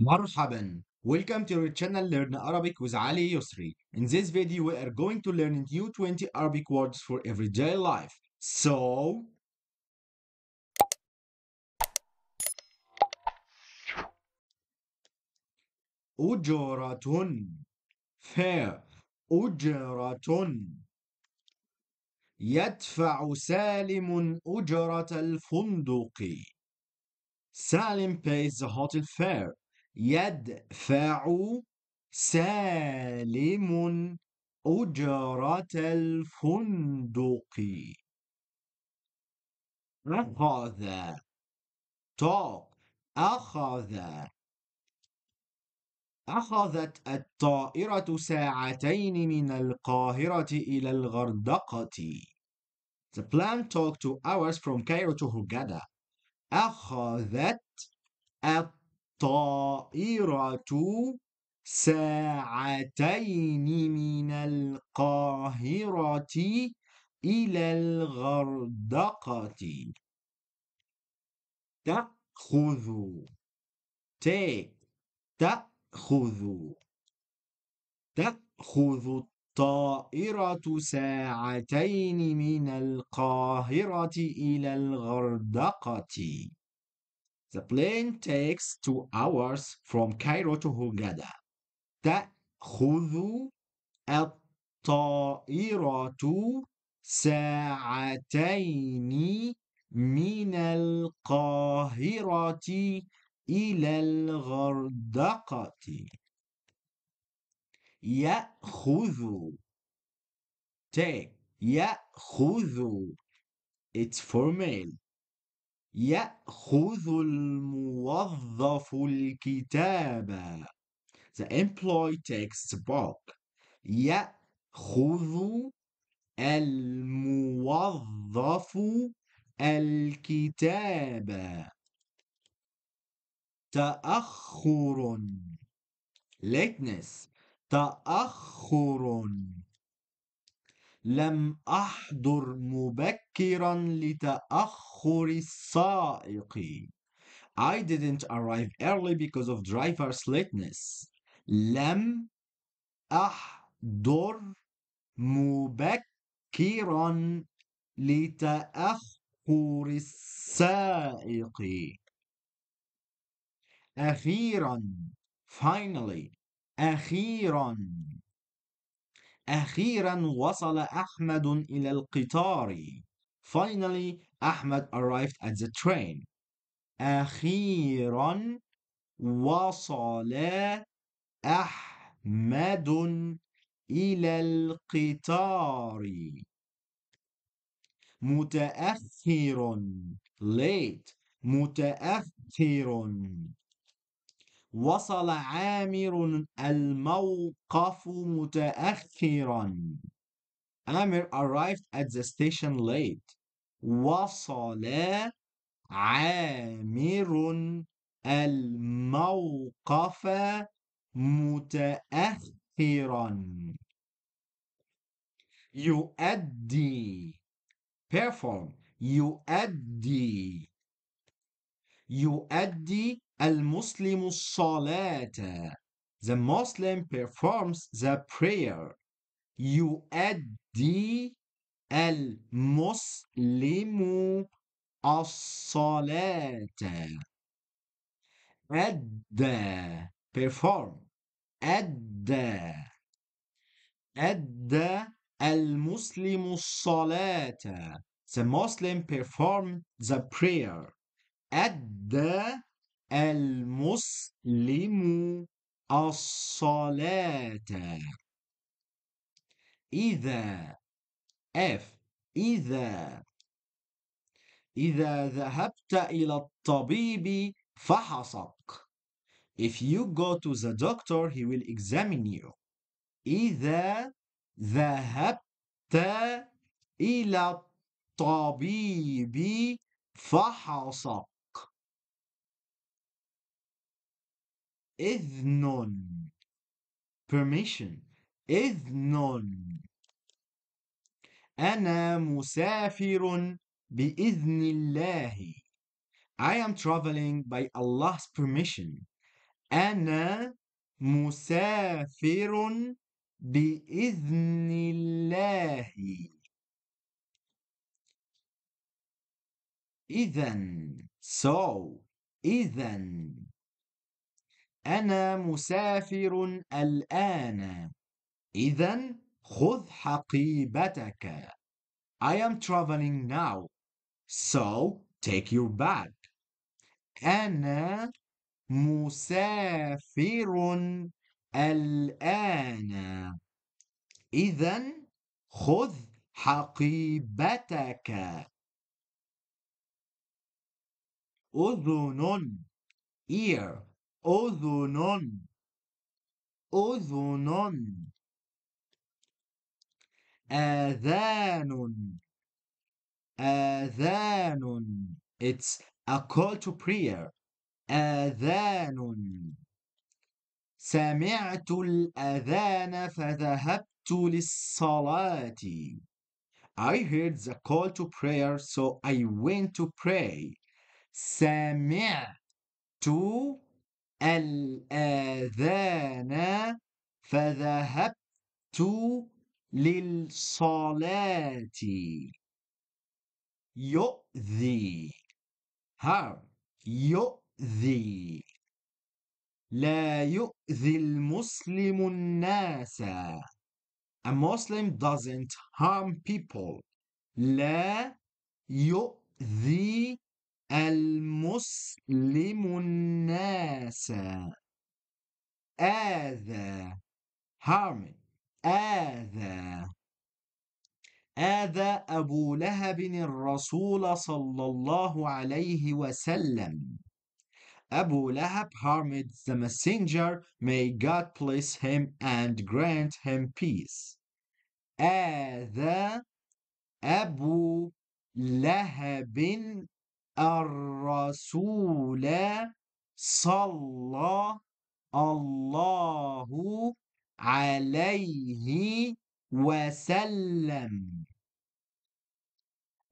مرحبا. Welcome to our channel Learn Arabic with Ali Yusri. In this video, we are going to learn new 20 Arabic words for everyday life. So, أجرة fair أجرة يدفع سالم أجرة الفندق Salim pays the hotel fare يدفع سالم أجرة الفندق أخذ ط أخذ أخذت الطائرة ساعتين من القاهرة إلى الغردقة. The plane took two hours from Cairo to Hurghada. أخذت الطائرة الطائرة ساعتين من القاهرة إلى الغردقة تأخذ ت تأخذ تأخذ الطائرة ساعتين من القاهرة إلى الغردقة The plane takes two hours from Cairo to Hurghada. تأخذ الطائرة ساعتين من القاهرة إلى الغردقة. يأخذ take يأخذ it's male. يأخذ الموظف الكتاب the employee takes the book يأخذ الموظف الكتاب تأخر lateness تأخر لم أحضر مبكرا لتأخر السائق. I didn't arrive early because of driver's lateness. لم أحضر مبكرا لتأخر السائق. أخيرا finally أخيرا أخيرا وصل أحمد إلى القطار. Finally, أحمد arrived at the train. أخيرا وصل أحمد إلى القطار. متأخر late متأخر وصل عامر الموقف متأخرا عامر arrived at the station late وصل عامر الموقف متأخرا يؤدي perform يؤدي يؤدي المسلم الصلاة The Muslim performs the prayer. يؤدي المسلم الصلاة أدى perform أدى أدى المسلم الصلاة The Muslim performed the prayer. أدى المسلم الصلاة إذا F إذا إذا ذهبت إلى الطبيب فحصك If you go to the doctor he will examine you إذا ذهبت إلى الطبيب فحصك إذن permission إذن أنا مسافر بإذن الله I am traveling by Allah's permission أنا مسافر بإذن الله إذن so إذن أنا مسافر الآن. إذا خذ حقيبتك. I am traveling now. So take your bag. أنا مسافر الآن. إذا خذ حقيبتك. أذن ear أذن أذن آذان آذان It's a call to prayer آذان سمعت الأذان فذهبت للصلاة I heard the call to prayer, so I went to pray. سمعت الأذان فذهبت للصلاة يؤذي هر يؤذي لا يؤذي المسلم الناس A Muslim doesn't harm people لا يؤذي المسلم الناس آذى harm آذى آذى أبو لهب الرسول صلى الله عليه وسلم أبو لهب harmed the messenger may God bless him and grant him peace آذى أبو لهب الرسول صلى الله عليه وسلم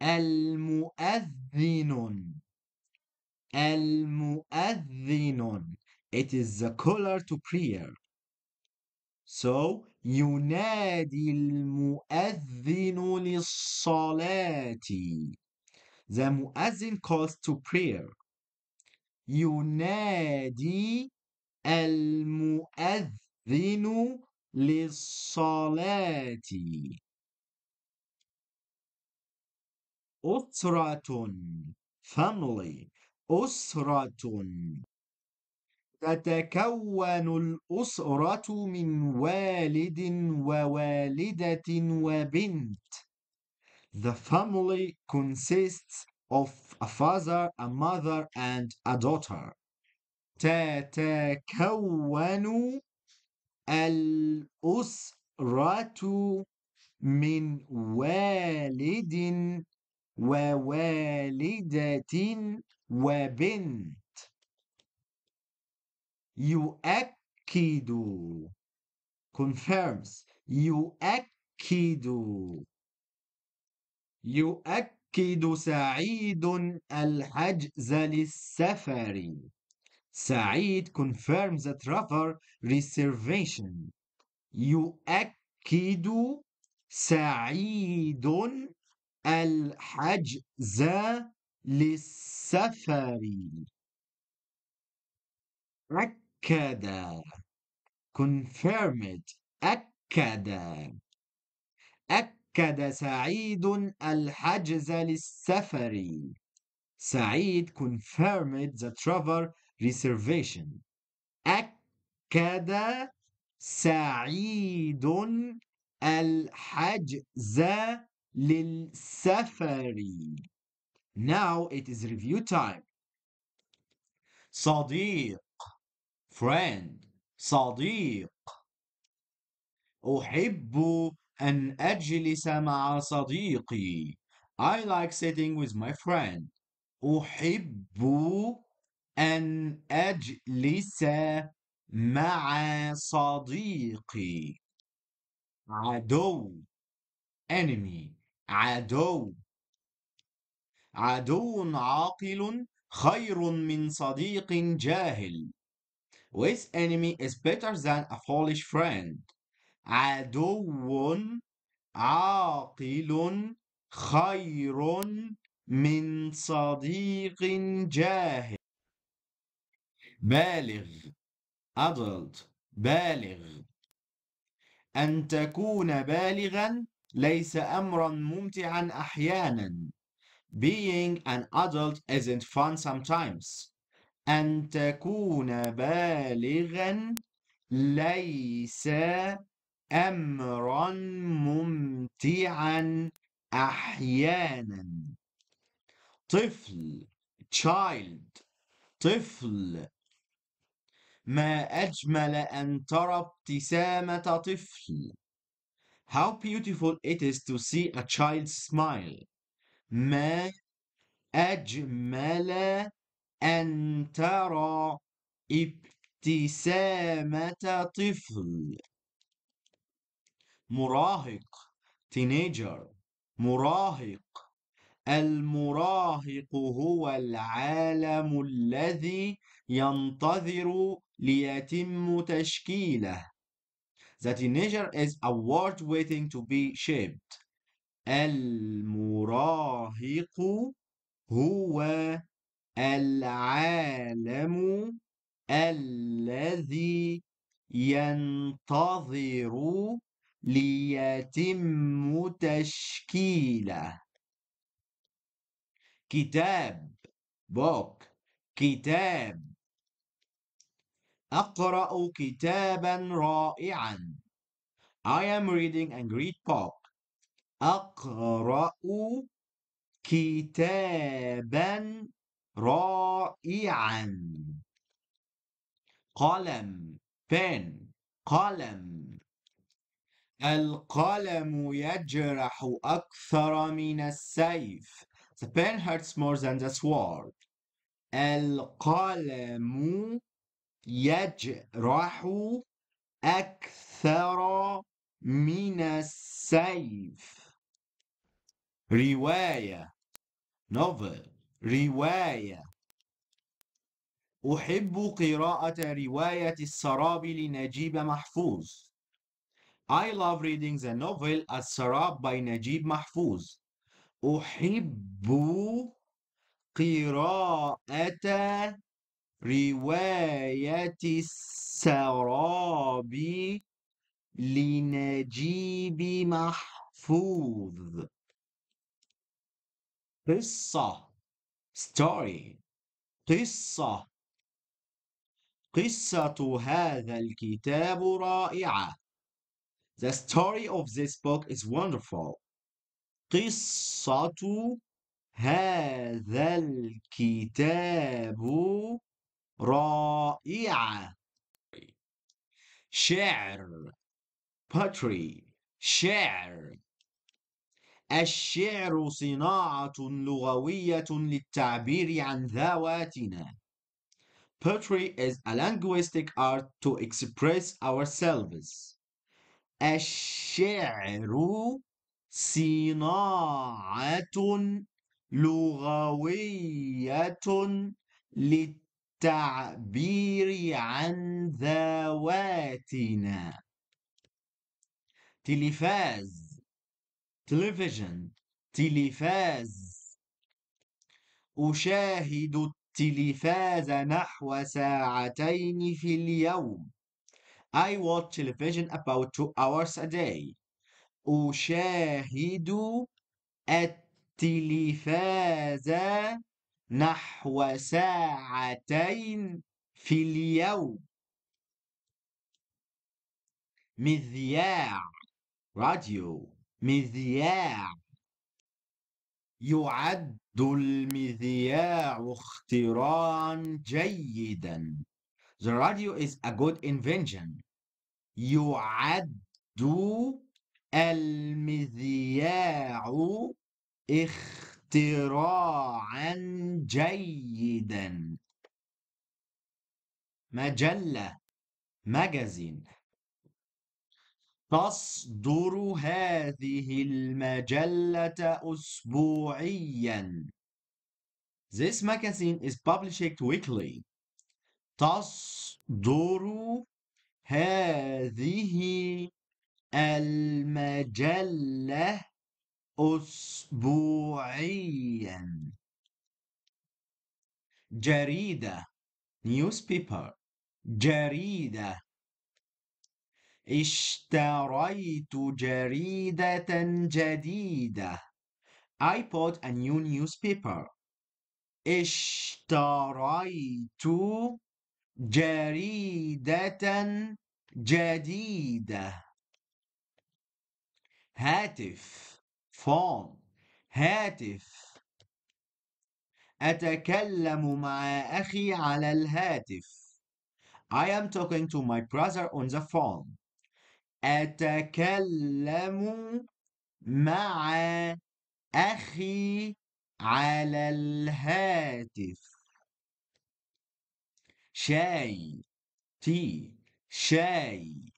المؤذن المؤذن it is the color to prayer so ينادي المؤذن للصلاة The muezzin calls to prayer. ينادي المؤذن للصلاة أسرة family أسرة تتكون الأسرة من والد ووالدة وبنت The family consists of a father, a mother, and a daughter. تتكون الأسرة من والد ووالدة وبنت يؤكد confirms يؤكد يؤكد سعيد الحجز للسفر سعيد confirms the travel reservation يؤكد سعيد الحجز للسفر أكد confirmed أكد كاد سعيد الحجز للسفر سعيد confirmed the travel reservation أكد سعيد الحجز للسفر Now it is review time صديق friend صديق أحب أن أجلس مع صديقي. I like sitting with my friend. أحب أن أجلس مع صديقي. عدو enemy عدو عدو عاقل خير من صديق جاهل. With enemy is better than a foolish friend. عدو عاقل خير من صديق جاهل بالغ adult بالغ أن تكون بالغا ليس أمرا ممتعا أحيانا being an adult isn't fun sometimes أن تكون بالغا ليس أمرا ممتعا أحيانا طفل child طفل ما أجمل أن ترى ابتسامة طفل How beautiful it is to see a child smile ما أجمل أن ترى ابتسامة طفل مراهق تينيجر مراهق المراهق هو العالم الذي ينتظر ليتم تشكيله The teenager is a world waiting to be shaped المراهق هو العالم الذي ينتظر ليتم تشكيله كتاب بوك كتاب أقرأ كتابا رائعا I am reading a great book أقرأ كتابا رائعا قلم pen قلم القلم يجرح أكثر من السيف. The pen hurts more than the sword. القلم يجرح أكثر من السيف. رواية novel رواية أحب قراءة رواية السراب لنجيب محفوظ I love reading the novel السراب by نجيب محفوظ أحب قراءة رواية السراب لنجيب محفوظ قصة story قصة قصة هذا الكتاب رائعة The story of this book is wonderful. قصة هذا الكتاب رائعة. شعر poetry شعر الشعر صناعة لغوية للتعبير عن ذواتنا. Poetry is a linguistic art to express ourselves. الشعر صناعة لغوية للتعبير عن ذواتنا تلفاز تلفزيون تلفاز أشاهد التلفاز نحو ساعتين في اليوم I watch television about two hours a day أشاهد التلفاز نحو ساعتين في اليوم مذياع راديو مذياع يعد المذياع اختراعا جيدا The radio is a good invention يعد المذياع اختراعا جيدا مجلة ماجازين تصدر هذه المجلة أسبوعيا This magazine is published weekly تصدر هذه المجلة أسبوعيا جريدة newspaper جريدة اشتريت جريدة جديدة I bought a new newspaper اشتريت جريدة جديدة هاتف فون هاتف أتكلم مع أخي على الهاتف I am talking to my brother on the phone أتكلم مع أخي على الهاتف شاي تي شاي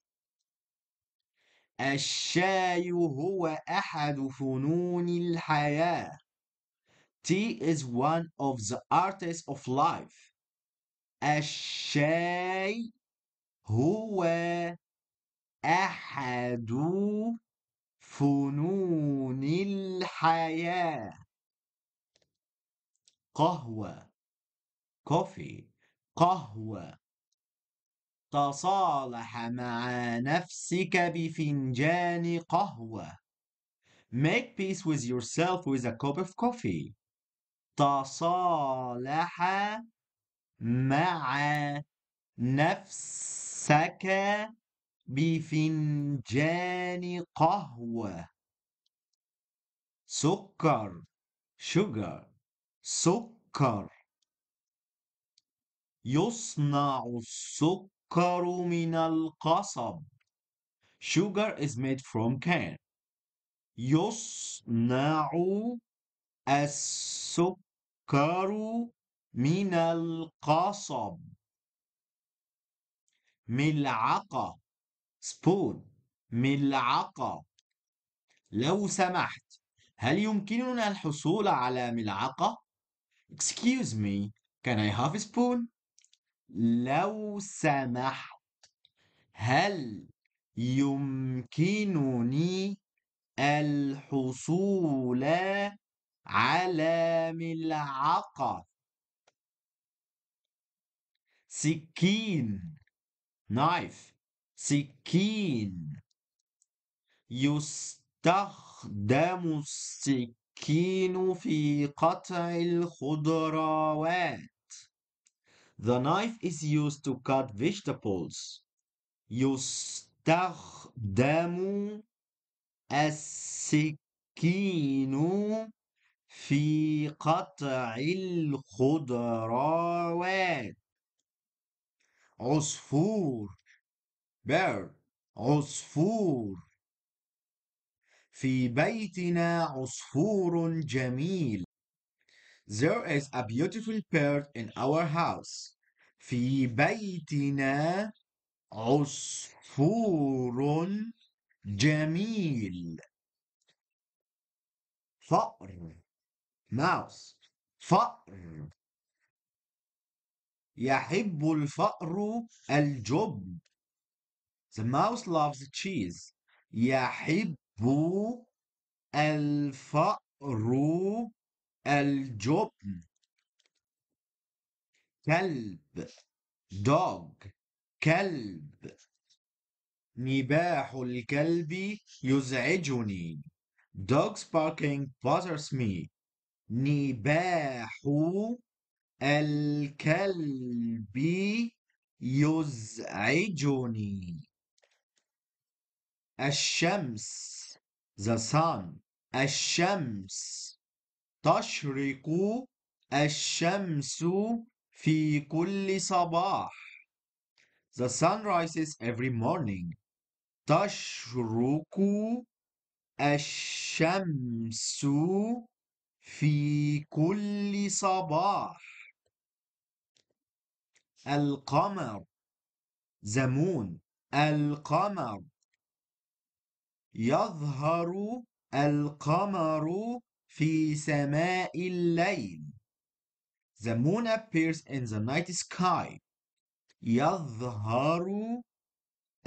الشاي هو أحد فنون الحياة تي is one of the artists of life الشاي هو أحد فنون الحياة قهوة coffee قهوة تصالح مع نفسك بفنجان قهوة Make peace with yourself with a cup of coffee تصالح مع نفسك بفنجان قهوة سكر sugar سكر يصنع السكر من القصب sugar is made from cane يصنع السكر من القصب ملعقة spoon ملعقة لو سمحت هل يمكننا الحصول على ملعقة؟ Excuse me, can I have a spoon? لو سمحت هل يمكنني الحصول على ملعقة سكين نايف سكين يستخدم السكين في قطع الخضروات The knife is used to cut vegetables. يستخدم السكين في قطع الخضروات عصفور بير عصفور في بيتنا عصفور جميل There is a beautiful bird in our house. في بيتنا عصفور جميل. فأر mouse فأر يحب الفأر الجب. The mouse loves cheese. يحب الفأر الجبن كلب dog كلب نباح الكلب يزعجني dogs barking bothers me نباح الكلب يزعجني الشمس the sun الشمس تشرق الشمس في كل صباح The sun rises every morning تشرق الشمس في كل صباح القمر The moon القمر يظهر القمر في سماء الليل The moon appears in the night sky يظهر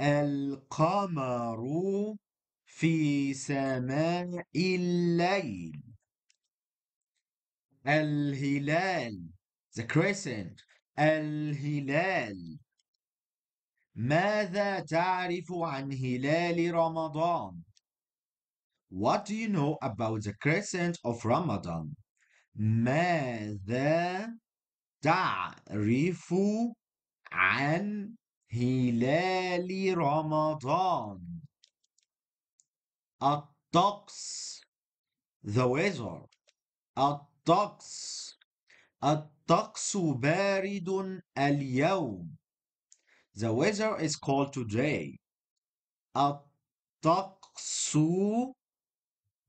القمر في سماء الليل الهلال the crescent الهلال ماذا تعرف عن هلال رمضان What do you know about the crescent of Ramadan? ماذا تعرف عن هلال رمضان؟ الطقس the weather الطقس الطقس بارد اليوم The weather is cold today. الطقس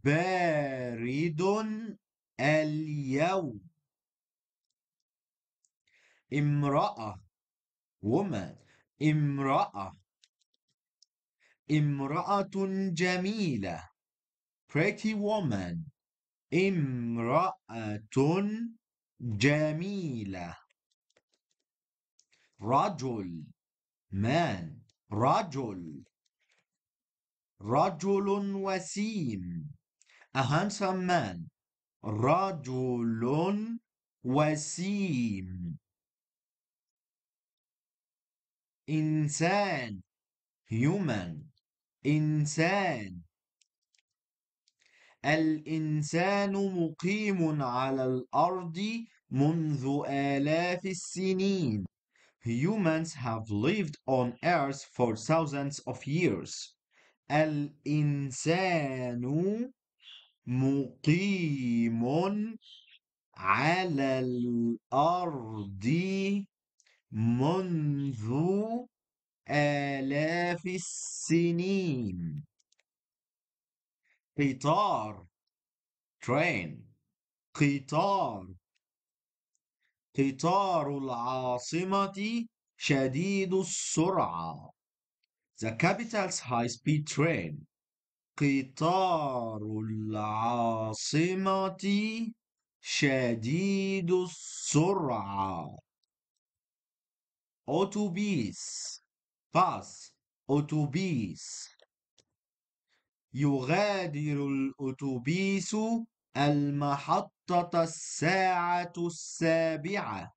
بارد اليوم امرأة woman امرأة امرأة جميلة pretty woman امرأة جميلة رجل man رجل رجل وسيم a handsome man رجل وسيم إنسان human إنسان الإنسان مقيم على الأرض منذ آلاف السنين Humans have lived on earth for thousands of years الإنسان مقيم على الأرض منذ آلاف السنين قطار train قطار قطار العاصمة شديد السرعة The capital's high-speed train قطار العاصمة شديد السرعة أوتوبيس باس أوتوبيس يغادر الأوتوبيس المحطة الساعة السابعة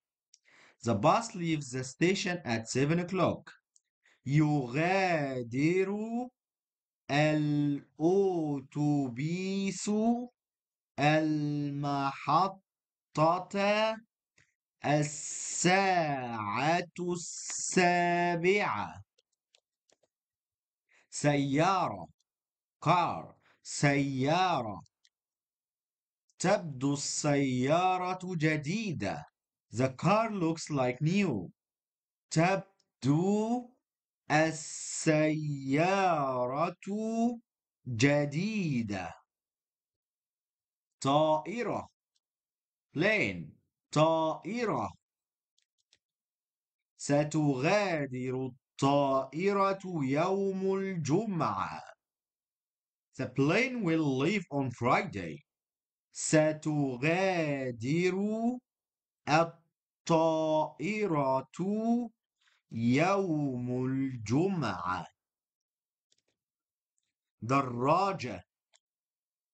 The bus leaves the station at 7 o'clock. يغادر الأوتوبيس المحطة الساعة السابعة سيارة كار سيارة تبدو السيارة جديدة The car looks like new تبدو السيارة جديدة طائرة plane طائرة ستغادر الطائرة يوم الجمعة The plane will leave on Friday ستغادر الطائرة يوم الجمعة دراجة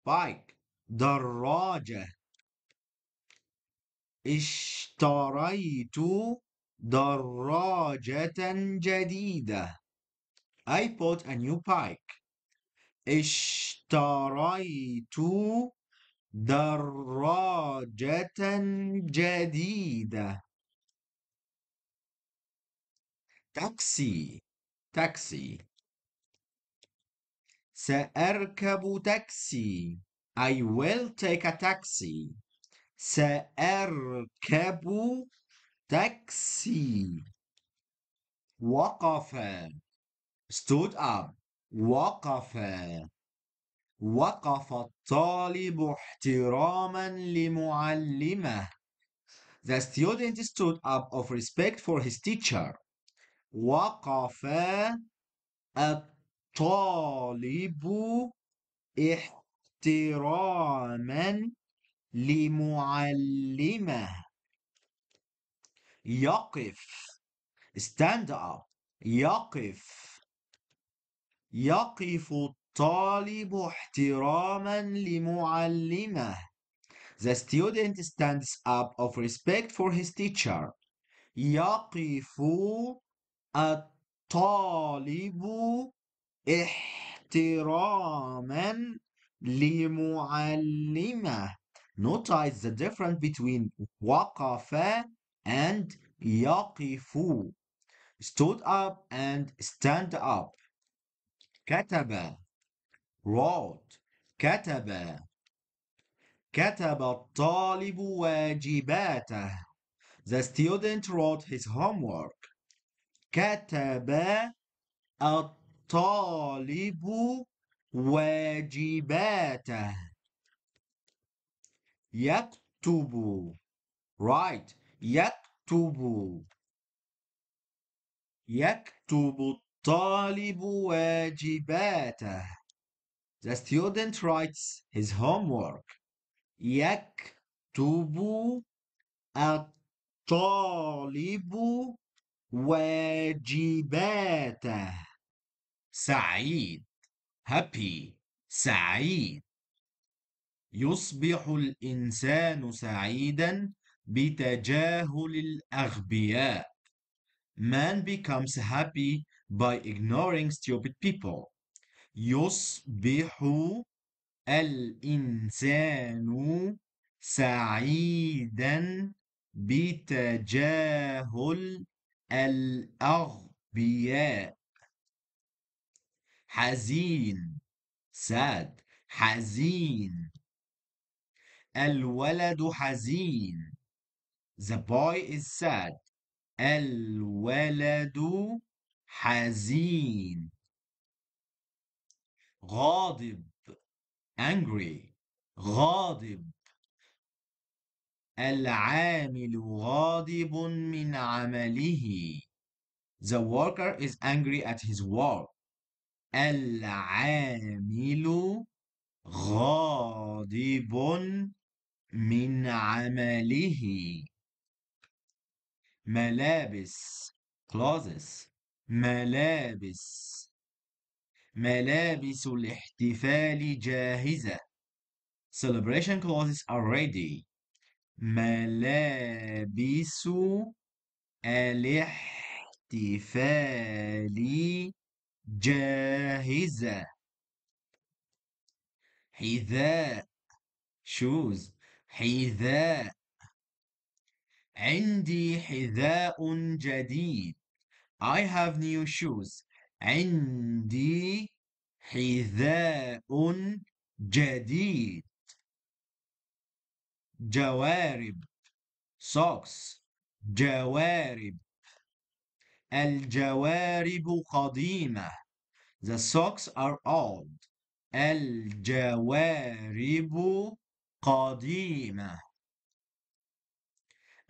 بايك دراجة اشتريت دراجة جديدة I bought a new bike اشتريت دراجة جديدة تاكسي تاكسي سأركب تاكسي I will take a taxi سأركب تاكسي وقف stood up وقف وقف الطالب احتراما لمعلمه The student stood up of respect for his teacher وقف الطالب احتراما لمعلمه يقف stand up يقف يقف الطالب احتراما لمعلمه The student stands up of respect for his teacher يقف الطالب احتراما لمعلمه Notice the difference between وقف and يقف stood up and stand up كتب wrote كتب كتب الطالب واجباته The student wrote his homework كتب الطالب واجباته يكتب right يكتب يكتب الطالب واجباته The student writes his homework يكتب الطالب واجباته سعيد هابي سعيد يصبح الإنسان سعيدا بتجاهل الأغبياء Man becomes happy by ignoring stupid people يصبح الإنسان سعيدا بتجاهل الأغبياء حزين ساد حزين الولد حزين the boy is sad الولد حزين غاضب angry غاضب العامل غاضب من عمله The worker is angry at his work العامل غاضب من عمله ملابس clothes ملابس ملابس الاحتفال جاهزة celebration clothes are ready ملابس الاحتفال جاهزة حذاء شوز حذاء عندي حذاء جديد I have new shoes عندي حذاء جديد جوارب socks جوارب الجوارب قديمة the socks are old الجوارب قديمة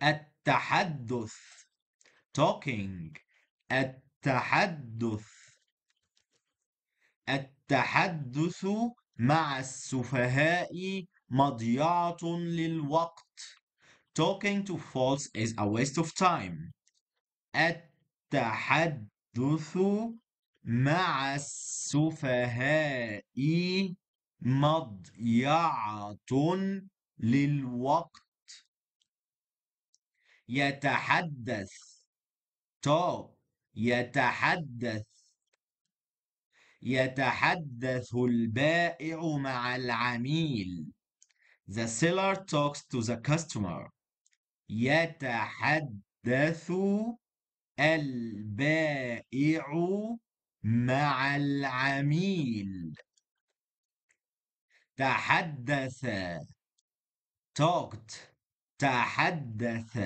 التحدث talking التحدث التحدث مع السفهاء مضيعة للوقت talking to false is a waste of time التحدث مع السفهاء مضيعة للوقت يتحدث talk يتحدث يتحدث البائع مع العميل The seller talks to the customer. يتحدث البائع مع العميل. تحدث talked تحدث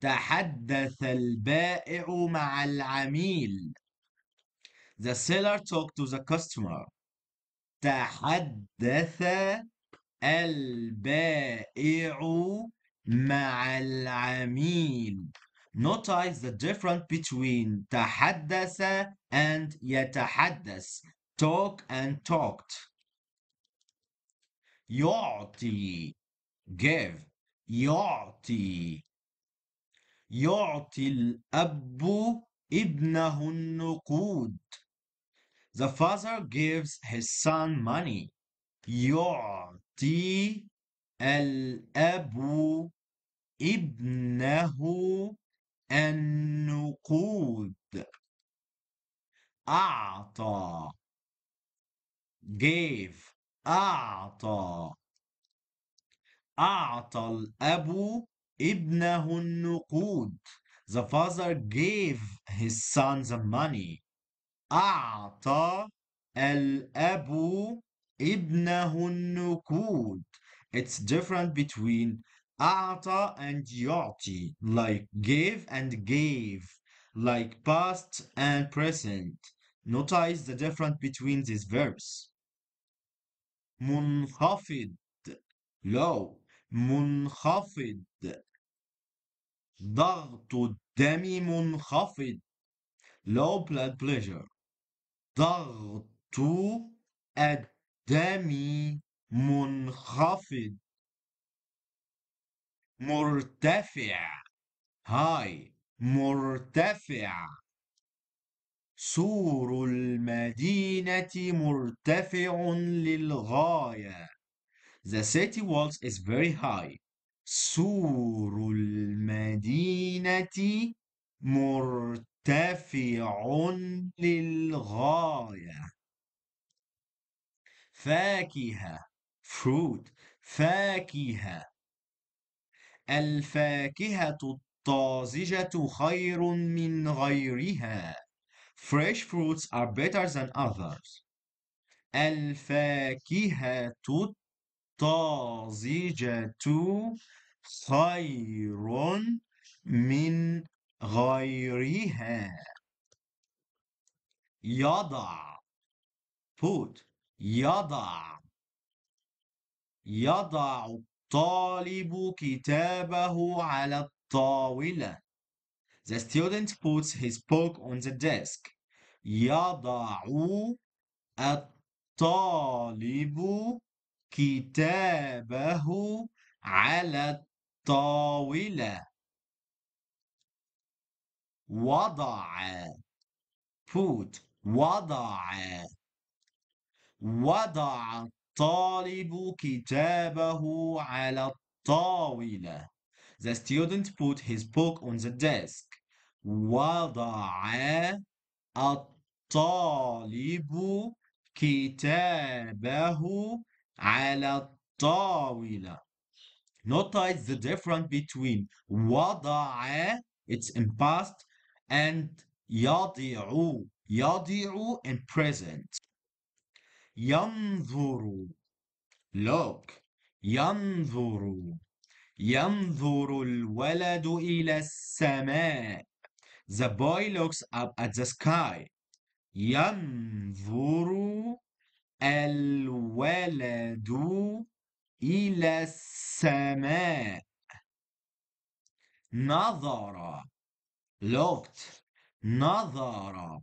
تحدث البائع مع العميل. The seller talked to the customer. تحدث البائع مع العميل Notice the difference between تحدث and يتحدث talk and talked يعطي give يعطي يعطي الأب ابنه النقود The father gives his son money. يعطي الأب ابنه النقود. أعطى gave أعطى أعطى الأب ابنه النقود. The father gave his son the money. أعطى الأب ابنه النقود It's different between أعطى and يعطي like give and gave like past and present Notice the difference between these verbs منخفض low منخفض ضغط الدم منخفض low blood pressure ضغط الدم منخفض مرتفع هاي مرتفع سور المدينة مرتفع للغاية The city walls is very high سور المدينة مرتفع للغاية فاكهة fruit فاكهة الفاكهة الطازجة خير من غيرها fresh fruits are better than others الفاكهة الطازجة خير من غيرها يضع put يضع يضع الطالب كتابه على الطاولة The student puts his book on the desk يضع الطالب كتابه على الطاولة وضع put وضع وضع الطالب كتابه على الطاولة The student put his book on the desk وضع الطالب كتابه على الطاولة Notice the difference between وضع it's in past and يضيع يضيع in present ينظر look ينظر ينظر الولد إلى السماء The boy looks up at the sky ينظر الولد إلى السماء نظر looked نظر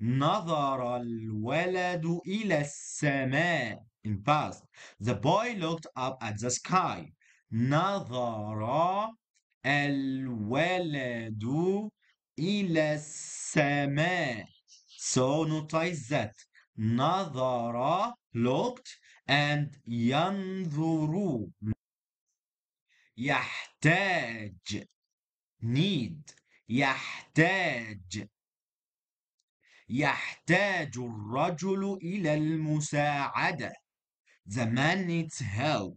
نظر الولد إلى السماء in past the boy looked up at the sky نظر الولد إلى السماء so notice that نظر looked and ينظر يحتاج need يحتاج يحتاج الرجل إلى المساعدة the man needs help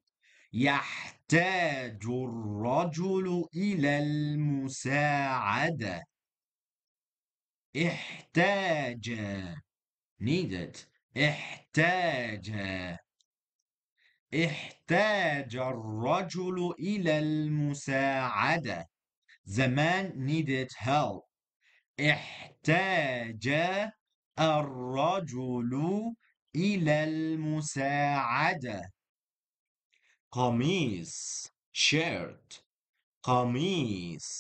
يحتاج الرجل إلى المساعدة احتاج needed احتاج احتاج الرجل إلى المساعدة The man needed help. احتاج الرجل إلى المساعدة. قميص shirt قميص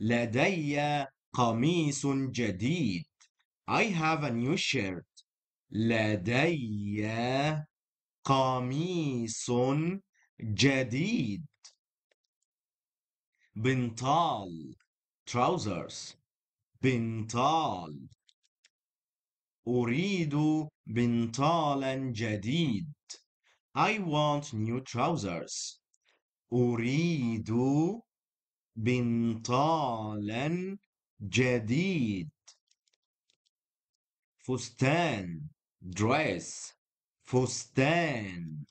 لدي قميص جديد. I have a new shirt. لدي قميص جديد بنطال trousers بنطال أريد بنطالا جديد I want new trousers أريد بنطالا جديد فستان dress فستان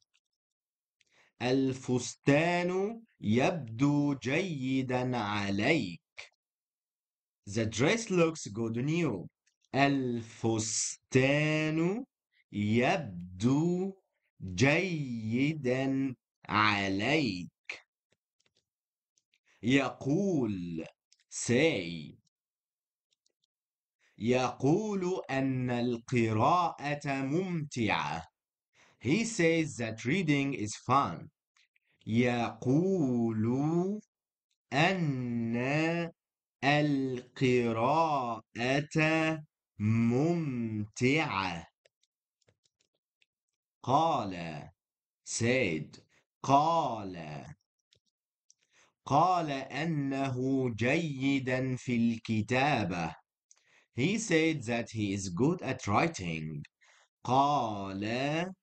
الفستان يبدو جيدا عليك The dress looks good on you الفستان يبدو جيدا عليك يقول say يقول أن القراءة ممتعة He says that reading is fun يقول أن القراءة ممتعة قال said قال قال أنه جيدا في الكتابة He said that he is good at writing قال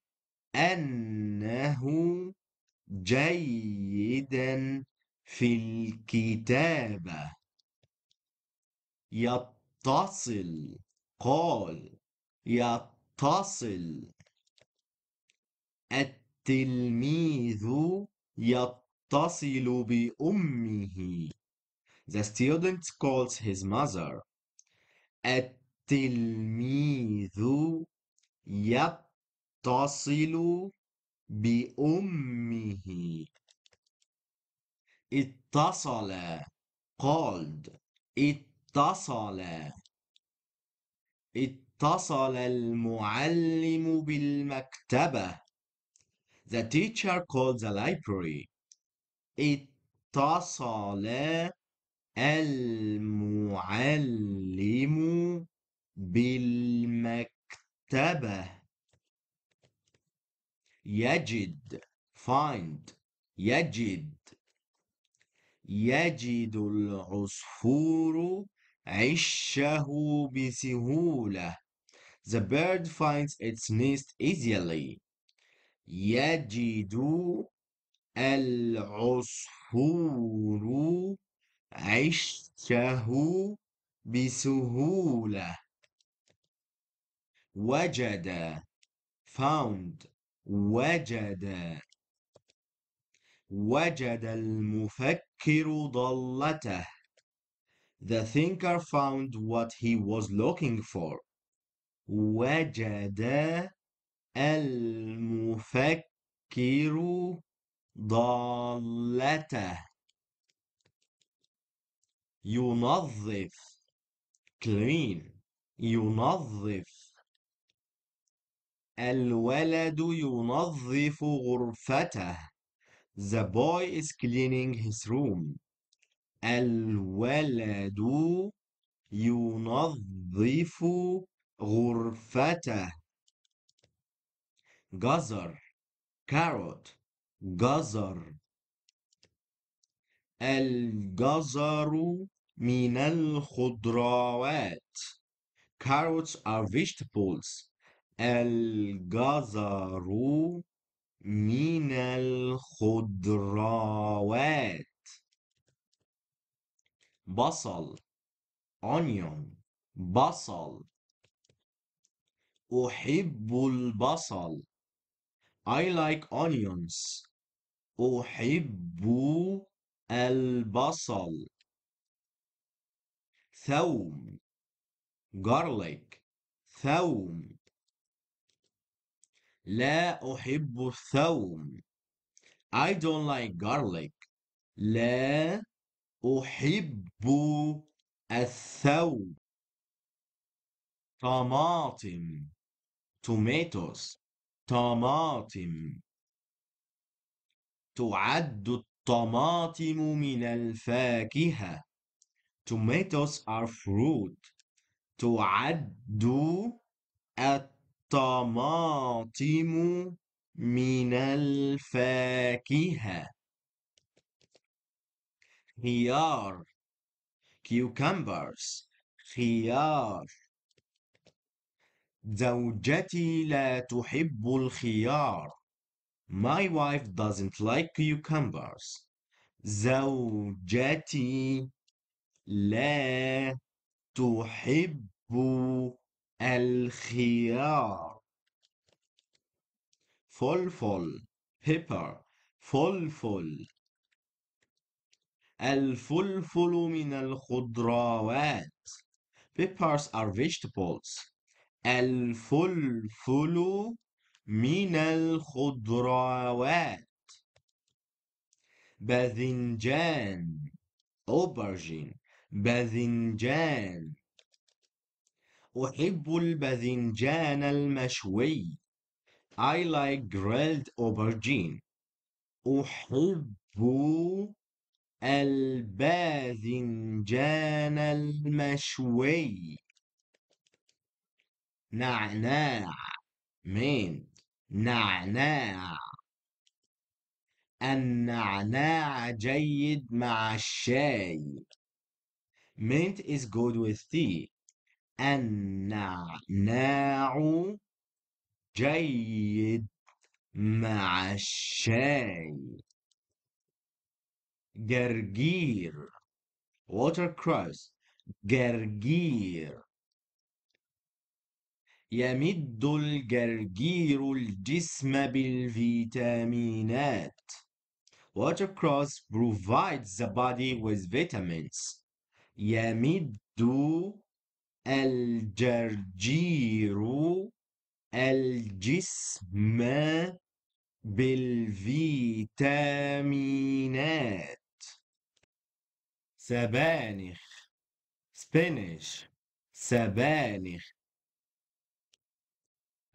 أنه جيدا في الكتابة يتصل قال يتصل التلميذ يتصل بأمه The student calls his mother التلميذ يتصل بأمه اتصل called اتصل اتصل المعلم بالمكتبة The teacher called the library اتصل المعلم بالمكتبة يجد find يجد يجد العصفور عشه بسهولة The bird finds its nest easily يجد العصفور عشه بسهولة وجد found وجد وجد المفكر ضالته The thinker found what he was looking for. وجد المفكر ضالته ينظف clean ينظف الولد ينظف غرفته The boy is cleaning his room الولد ينظف غرفته جزر carrot جزر الجزر من الخضروات Carrots are vegetables الجزر من الخضروات بصل onion بصل أحب البصل I like onions أحب البصل ثوم garlic ثوم لا أحب الثوم I don't like garlic لا أحب الثوم طماطم tomatoes طماطم تعد الطماطم من الفاكهة tomatoes are fruit تعد الطماطم الطماطم من الفاكهة خيار cucumbers خيار زوجتي لا تحب الخيار My wife doesn't like cucumbers زوجتي لا تحب الخيار فلفل pepper فلفل الفلفل من الخضروات peppers are vegetables الفلفل من الخضروات باذنجان aubergine باذنجان أحب الباذنجان المشوي I like grilled aubergine أحب الباذنجان المشوي نعناع مين نعناع النعناع جيد مع الشاي mint is good with tea النعناع جيد مع الشاي جرجير ووتر كروس جرجير يمد الجرجير الجسم بالفيتامينات Watercross provides the body with vitamins. يمد الجرجير الجسم بالفيتامينات سبانخ سبانيش سبانخ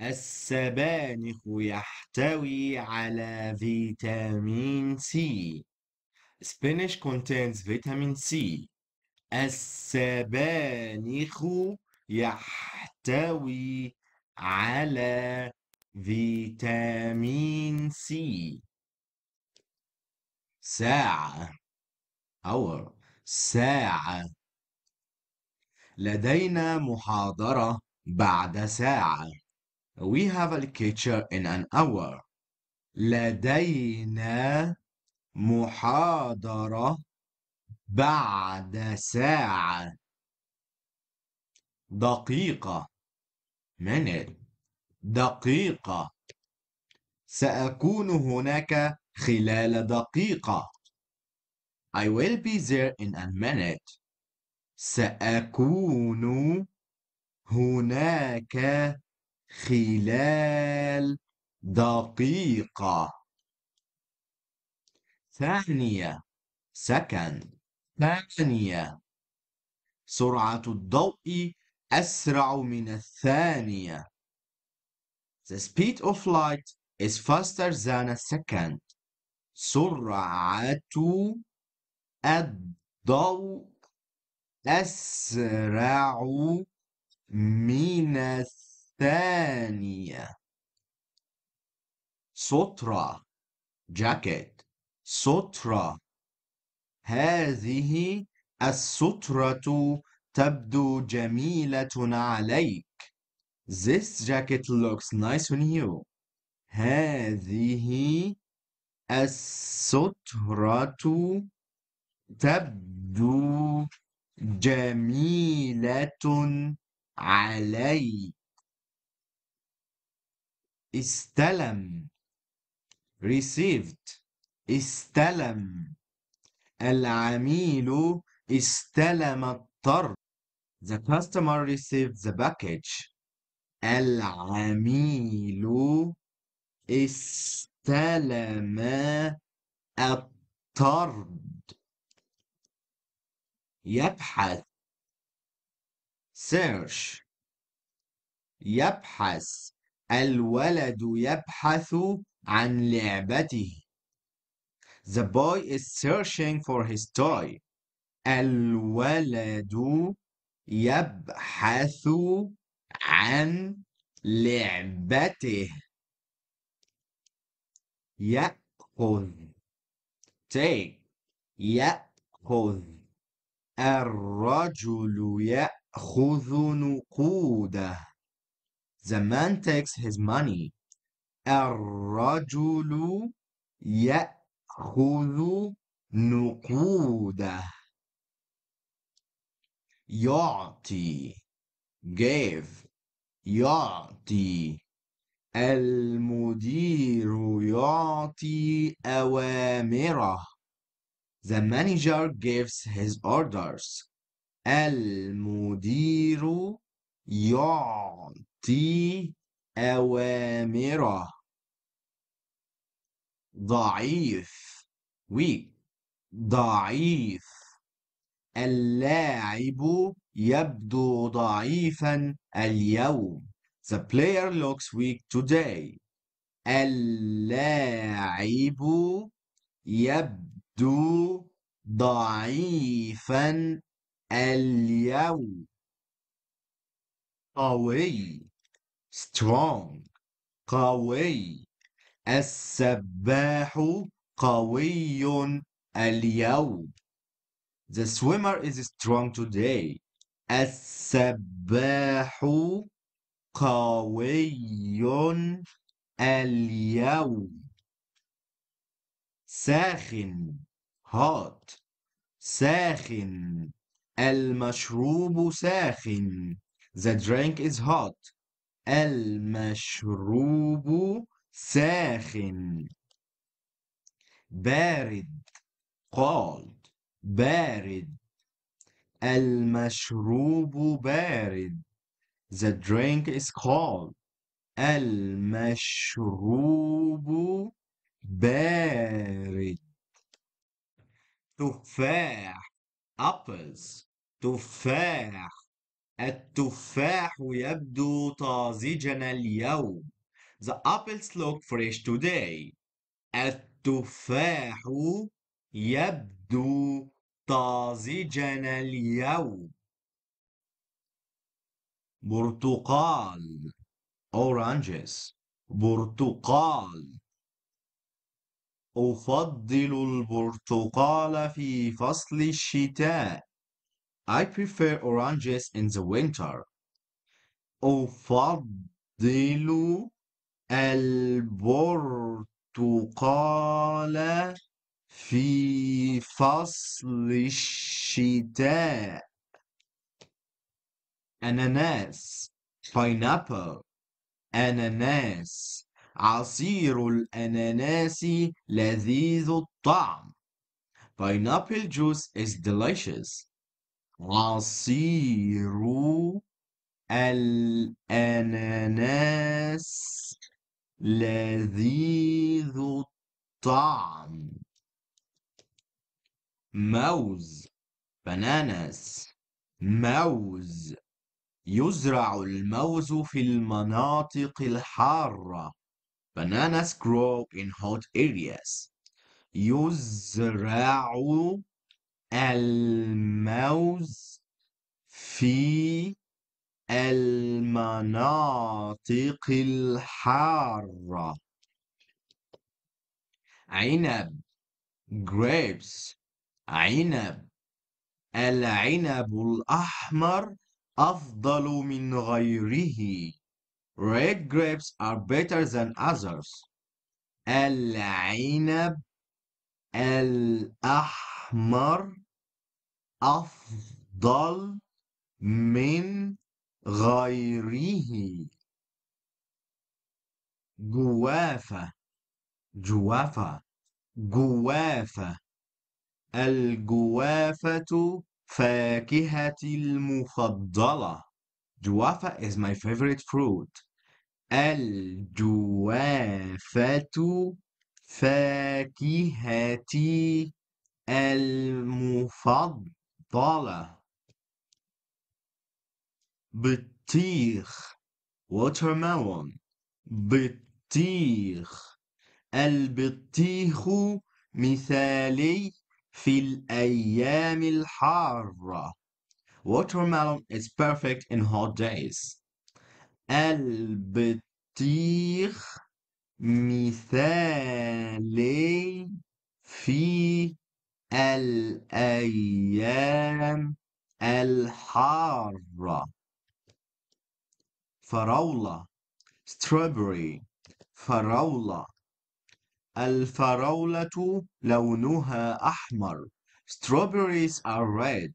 السبانخ يحتوي على فيتامين سي Spinach contains vitamin C السبانخ يحتوي على فيتامين سي ساعة hour ساعة لدينا محاضرة بعد ساعة We have a lecture in an hour لدينا محاضرة بعد ساعة دقيقة minute دقيقة سأكون هناك خلال دقيقة I will be there in a minute سأكون هناك خلال دقيقة ثانية second ثمانية سرعة الضوء أسرع من الثانية The speed of light is faster than a second. سرعة الضوء أسرع من الثانية. سترة jacket سترة هذه السترة تبدو جميلة عليك. This jacket looks nice on you. هذه السترة تبدو جميلة عليك. استلم received استلم العميل استلم الطرد The customer received the package العميل استلم الطرد يبحث search يبحث الولد يبحث عن لعبته The boy is searching for his toy. الولد يبحث عن لعبته. يأخذ take يأخذ الرجل يأخذ نقوده The man takes his money الرجل يأخذ خذوا نقوده يعطي give يعطي المدير يعطي أوامره The manager gives his orders المدير يعطي أوامره ضعيف وي ضعيف اللاعب يبدو ضعيفا اليوم The player looks weak today اللاعب يبدو ضعيفا اليوم قوي strong قوي السباح قوي اليوم The swimmer is strong today السباح قوي اليوم ساخن hot ساخن المشروب ساخن The drink is hot المشروب ساخن بارد cold بارد المشروب بارد the drink is cold المشروب بارد تفاح apples تفاح التفاح يبدو طازجا اليوم The apples look fresh today. التفاح يبدو طازجا اليوم. برتقال oranges برتقال أفضل البرتقال في فصل الشتاء. I prefer oranges in the winter. أفضل البرتقال في فصل الشتاء أناناس pineapple أناناس عصير الأناناس لذيذ الطعم pineapple juice is delicious عصير الأناناس لذيذ الطعم موز بناناس موز يزرع الموز في المناطق الحارة bananas grow in hot areas يزرع الموز في المناطق الحارة عنب grapes عنب العنب الأحمر أفضل من غيره red grapes are better than others العنب الأحمر أفضل من غيره جوافة جوافة جوافة الجوافة فاكهة المفضلة جوافة is my favorite fruit الجوافة فاكهتي المفضلة بطيخ watermelon بطيخ البطيخ مثالي في الأيام الحارة watermelon is perfect in hot days البطيخ مثالي في الأيام الحارة فراولة strawberry فراولة الفراولة لونها أحمر strawberries are red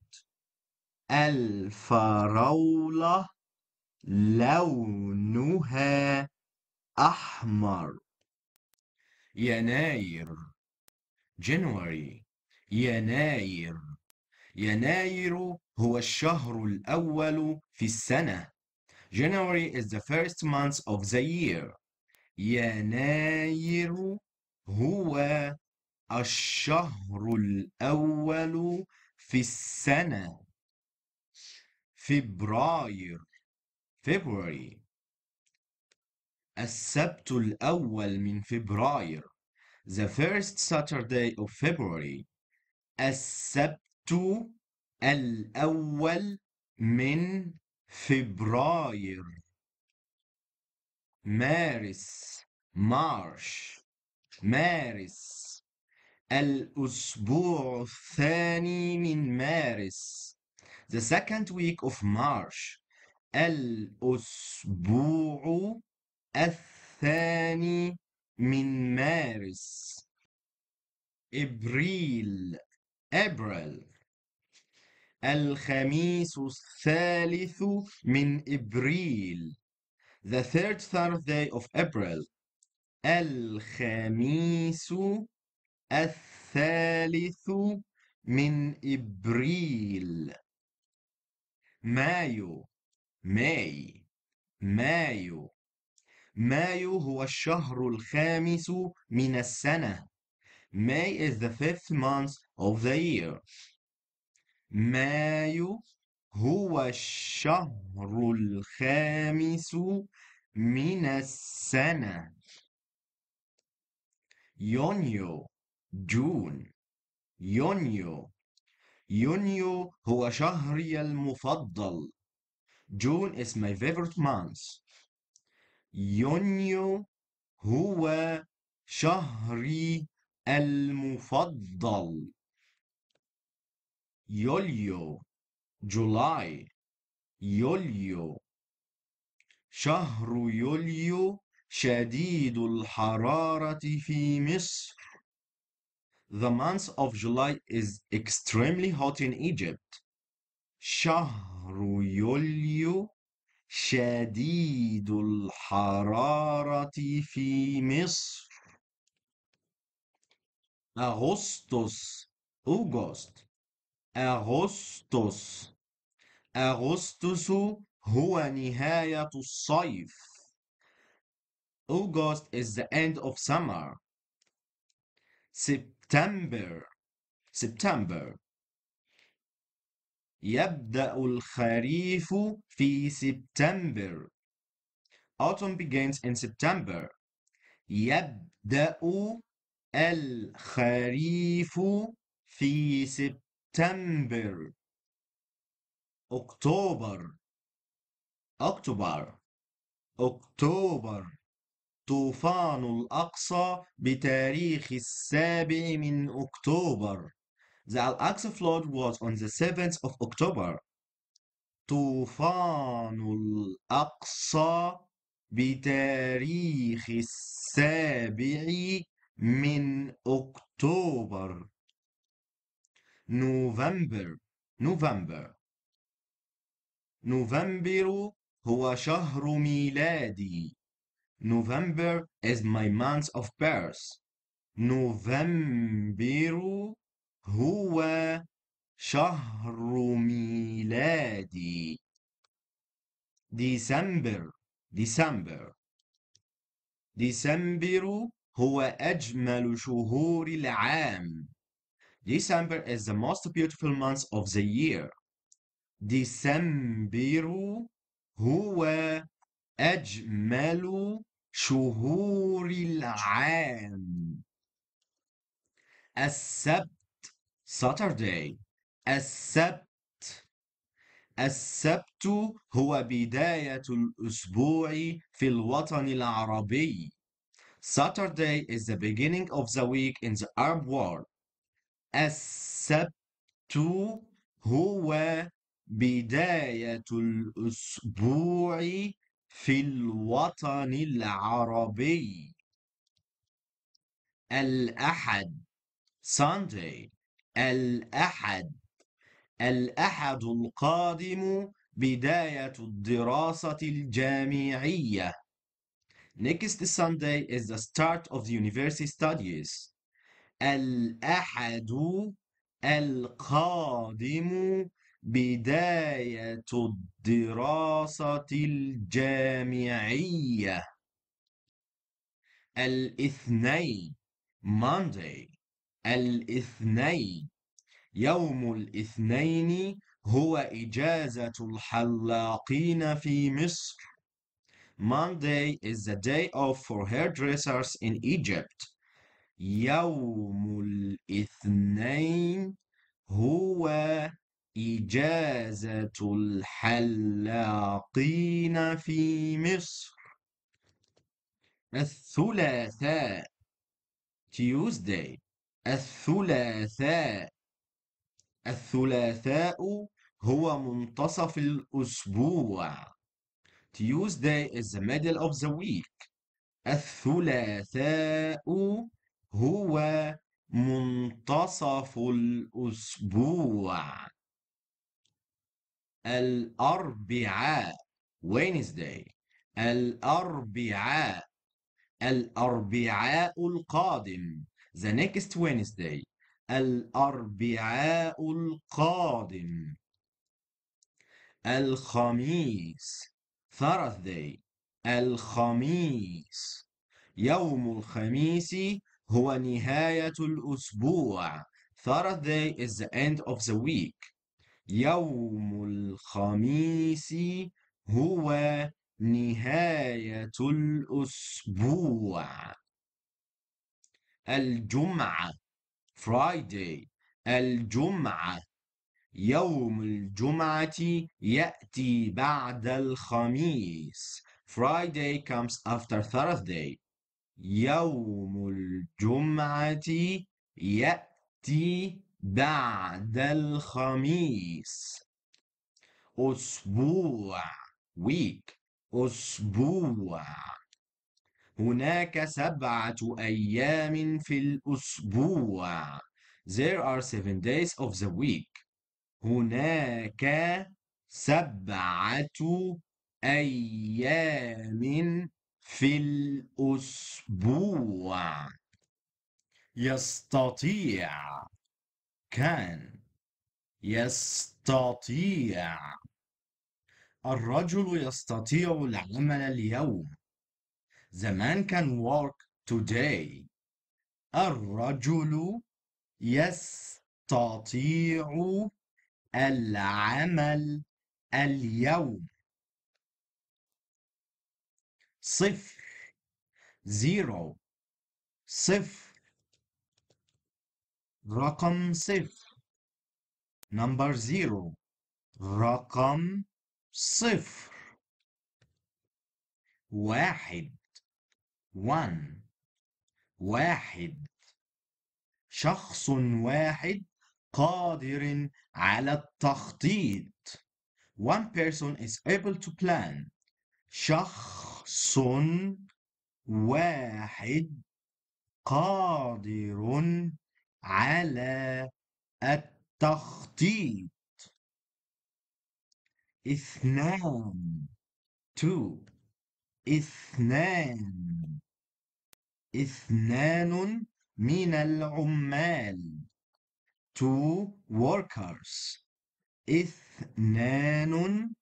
الفراولة لونها أحمر يناير January يناير يناير هو الشهر الأول في السنة January is the first month of the year. يناير هو الشهر الأول في السنة. فبراير February السبت الأول من فبراير The first Saturday of February السبت الأول من فبراير مارس مارش مارس الأسبوع الثاني من مارس The second week of March الأسبوع الثاني من مارس إبريل April الخميس الثالث من إبريل The third Thursday of April الخميس الثالث من إبريل مايو ماي مايو مايو هو الشهر الخامس من السنة May is the fifth month of the year مايو هو الشهر الخامس من السنة يونيو جون يونيو يونيو هو شهري المفضل جون is my favorite month يونيو هو شهري المفضل يوليو July يوليو شهر يوليو شديد الحرارة في مصر The month of July is extremely hot in Egypt. شهر يوليو شديد الحرارة في مصر. Augustus, August. أغسطس أغسطس هو نهاية الصيف August is the end of summer September September يبدأ الخريف في سبتمبر Autumn begins in September يبدأ الخريف في سبتمبر سبتمبر أكتوبر أكتوبر أكتوبر طوفان الأقصى بتاريخ السابع من أكتوبر The Al-Aqsa flood was on the 7th of October. طوفان الأقصى بتاريخ السابع من أكتوبر. نوفمبر نوفمبر نوفمبر هو شهر ميلادي نوفمبر is my month of birth نوفمبر هو شهر ميلادي ديسمبر ديسمبر ديسمبر هو أجمل شهور العام December is the most beautiful month of the year. ديسمبر هو أجمل شهور العام. السبت Saturday السبت السبت هو بداية الأسبوع في الوطن العربي. Saturday is the beginning of the week in the Arab world. السبت هو بداية الأسبوع في الوطن العربي الأحد Sunday الأحد الأحد القادم بداية الدراسة الجامعية Next Sunday is the start of the university studies. الأحد القادم بداية الدراسة الجامعية الاثنين Monday الاثنين يوم الاثنين هو إجازة الحلاقين في مصر Monday is the day off for hairdressers in Egypt يوم الاثنين هو إجازة الحلاقين في مصر الثلاثاء Tuesday الثلاثاء الثلاثاء هو منتصف الأسبوع Tuesday is the middle of the week الثلاثاء هو منتصف الأسبوع الأربعاء Wednesday الأربعاء الأربعاء القادم The next Wednesday الأربعاء القادم الخميس Thursday الخميس يوم الخميس هو نهاية الأسبوع Thursday is the end of the week يوم الخميس هو نهاية الأسبوع الجمعة Friday الجمعة يوم الجمعة يأتي بعد الخميس Friday comes after Thursday يوم الجمعة يأتي بعد الخميس أسبوع week أسبوع هناك سبعة أيام في الأسبوع There are seven days of the week هناك سبعة أيام في الأسبوع يستطيع كان يستطيع الرجل يستطيع العمل اليوم زمان كان work today الرجل يستطيع العمل اليوم صفر زيرو صفر رقم صفر نمبر زيرو رقم صفر واحد one واحد شخص واحد قادر على التخطيط one person is able to plan شخص واحد قادر على التخطيط اثنان two اثنان اثنان من العمال two workers اثنان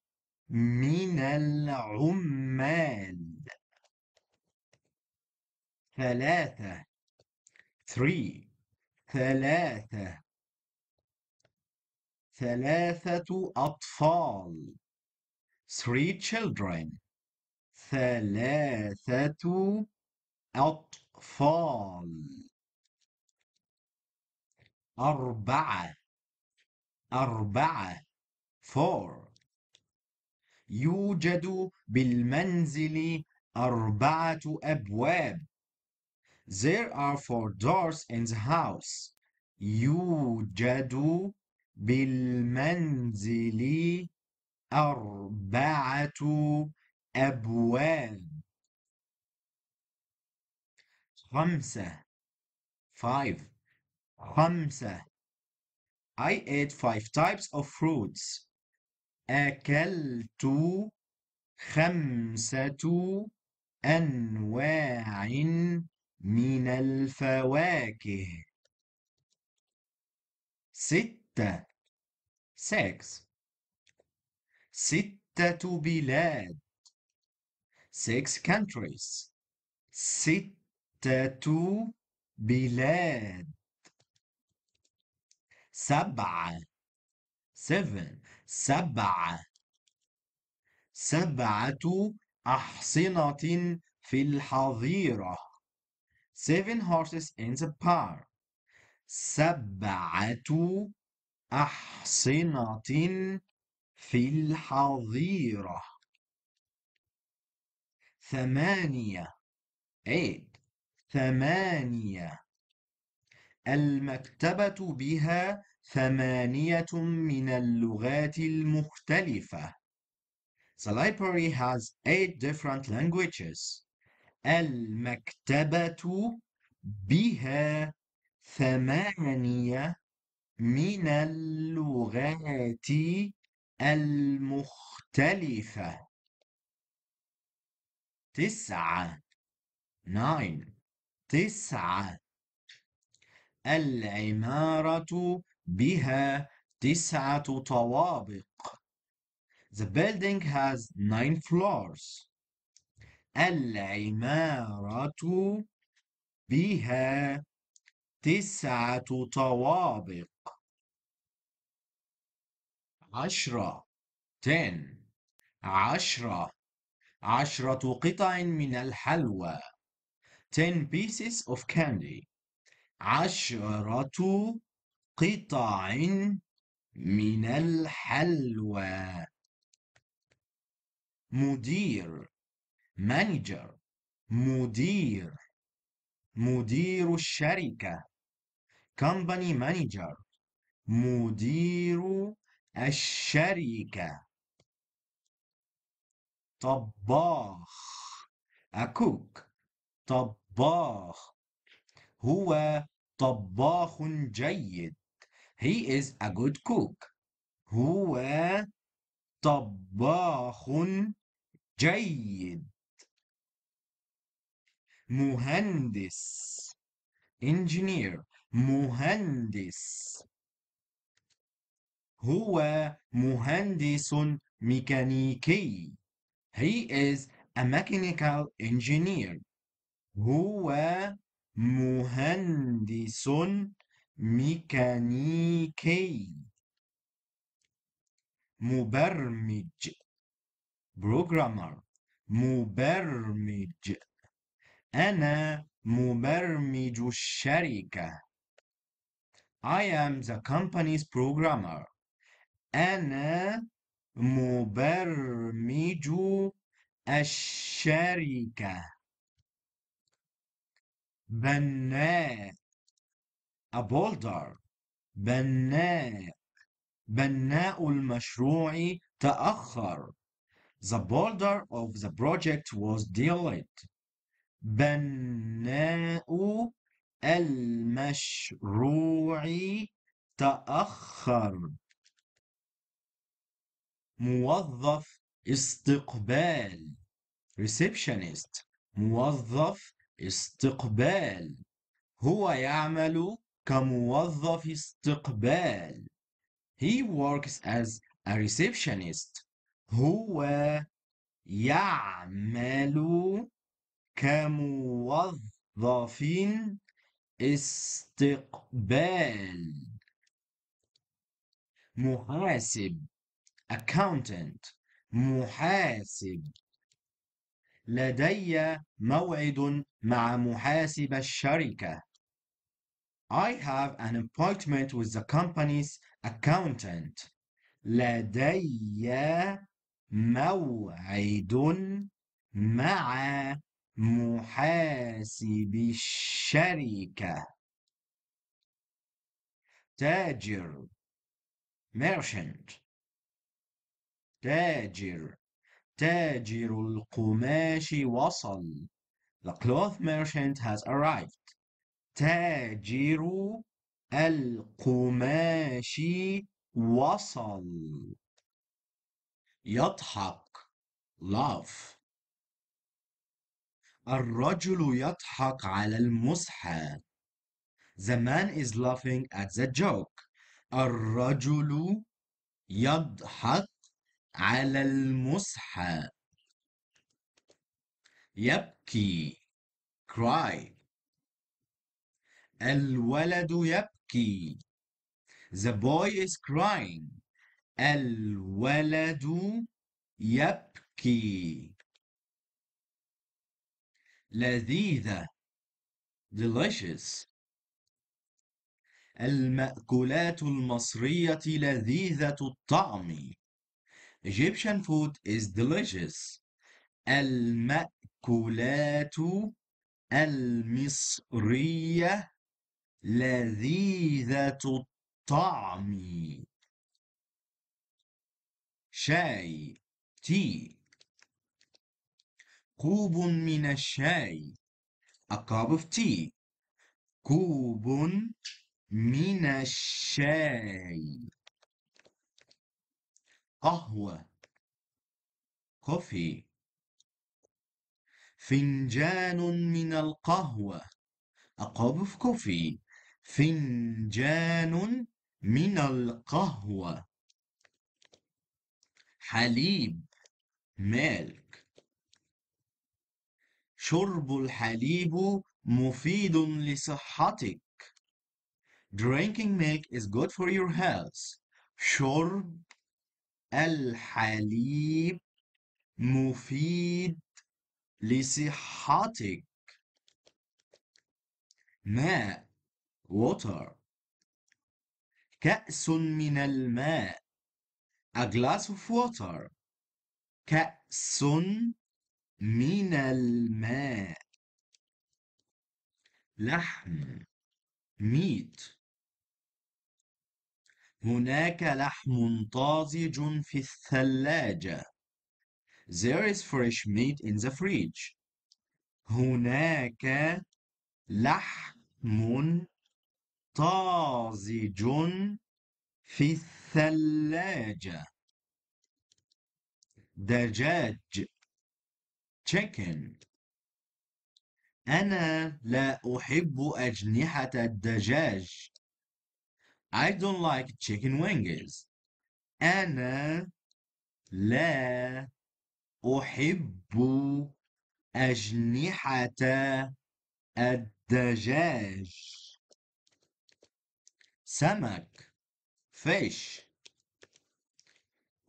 من العمال ثلاثة three ثلاثة ثلاثة أطفال three children ثلاثة أطفال أربعة أربعة four يوجد بالمنزل أربعة أبواب. There are four doors in the house. يوجد بالمنزل أربعة أبواب. خمسة five خمسة I ate five types of fruits أكلت خمسة أنواع من الفواكه ستة six ستة بلاد six countries ستة بلاد سبعة seven سبعة سبعة أحصنة في الحظيرة seven horses in the park سبعة أحصنة في الحظيرة ثمانية eight ثمانية المكتبة بها ثمانية من اللغات المختلفة. The library has eight different languages. المكتبة بها ثمانية من اللغات المختلفة. تسعة nine تسعة العمارة بها تسعة طوابق. The building has nine floors. العمارة بها تسعة طوابق. عشرة ten عشرة عشرة قطع من الحلوى ten pieces of candy عشرة قطع من الحلوى مدير مانجر مدير مدير الشركة company manager مدير الشركة طباخ أكوك طباخ هو طباخ جيد He is a good cook. هو طباخ جيد. مهندس engineer مهندس هو مهندس ميكانيكي he is a mechanical engineer هو مهندس ميكانيكي مبرمج بروجرامر مبرمج أنا مبرمج الشركة I am the company's programmer أنا مبرمج الشركة بناء a boulder بناء بناء المشروع تأخر The boulder of the project was delayed بناء المشروع تأخر موظف استقبال receptionist موظف استقبال هو يعمل كموظف استقبال he works as a receptionist هو يعمل كموظف استقبال محاسب accountant محاسب لدي موعد مع محاسب الشركة I have an appointment with the company's accountant. لدي موعد مع محاسب الشركة. تاجر merchant تاجر تاجر القماش وصل. The cloth merchant has arrived. تاجر القماش وصل يضحك laugh الرجل يضحك على المصحى The man is laughing at the joke. الرجل يضحك على المصحى يبكي cry. الولد يبكي The boy is crying الولد يبكي لذيذة delicious المأكولات المصرية لذيذة الطعم Egyptian food is delicious المأكولات المصرية لذيذة الطعم شاي تي كوب من الشاي a cup of tea كوب من الشاي قهوة coffee فنجان من القهوة a cup of coffee فنجان من القهوة حليب مالك شرب الحليب مفيد لصحتك Drinking milk is good for your health. شرب الحليب مفيد لصحتك. ماء water كأس من الماء a glass of water كأس من الماء لحم meat هناك لحم طازج في الثلاجة There is fresh meat in the fridge هناك لحم طازج في الثلاجة دجاج chicken أنا لا أحب أجنحة الدجاج I don't like chicken wings أنا لا أحب أجنحة الدجاج سمك fish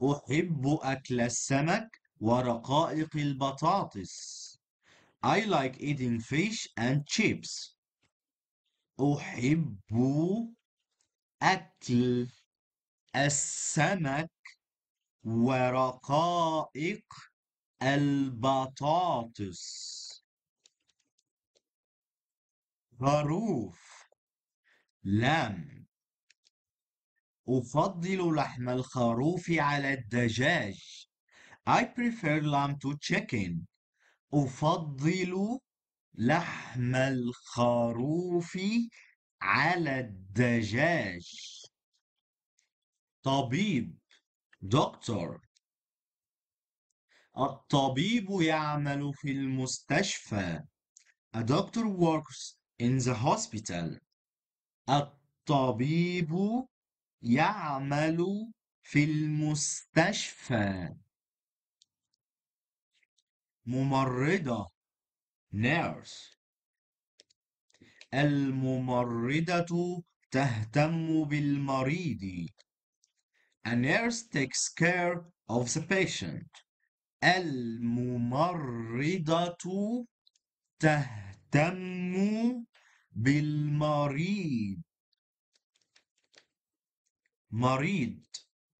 أحب أكل السمك ورقائق البطاطس I like eating fish and chips أحب أكل السمك ورقائق البطاطس ظروف لم أفضل لحم الخروف على الدجاج. I prefer lamb to chicken. أفضل لحم الخروف على الدجاج. طبيب دكتور الطبيب يعمل في المستشفى. A doctor works in the hospital. الطبيب يعمل في المستشفى ممرضة nurse الممرضة تهتم بالمريض A nurse takes care of the patient الممرضة تهتم بالمريض مريض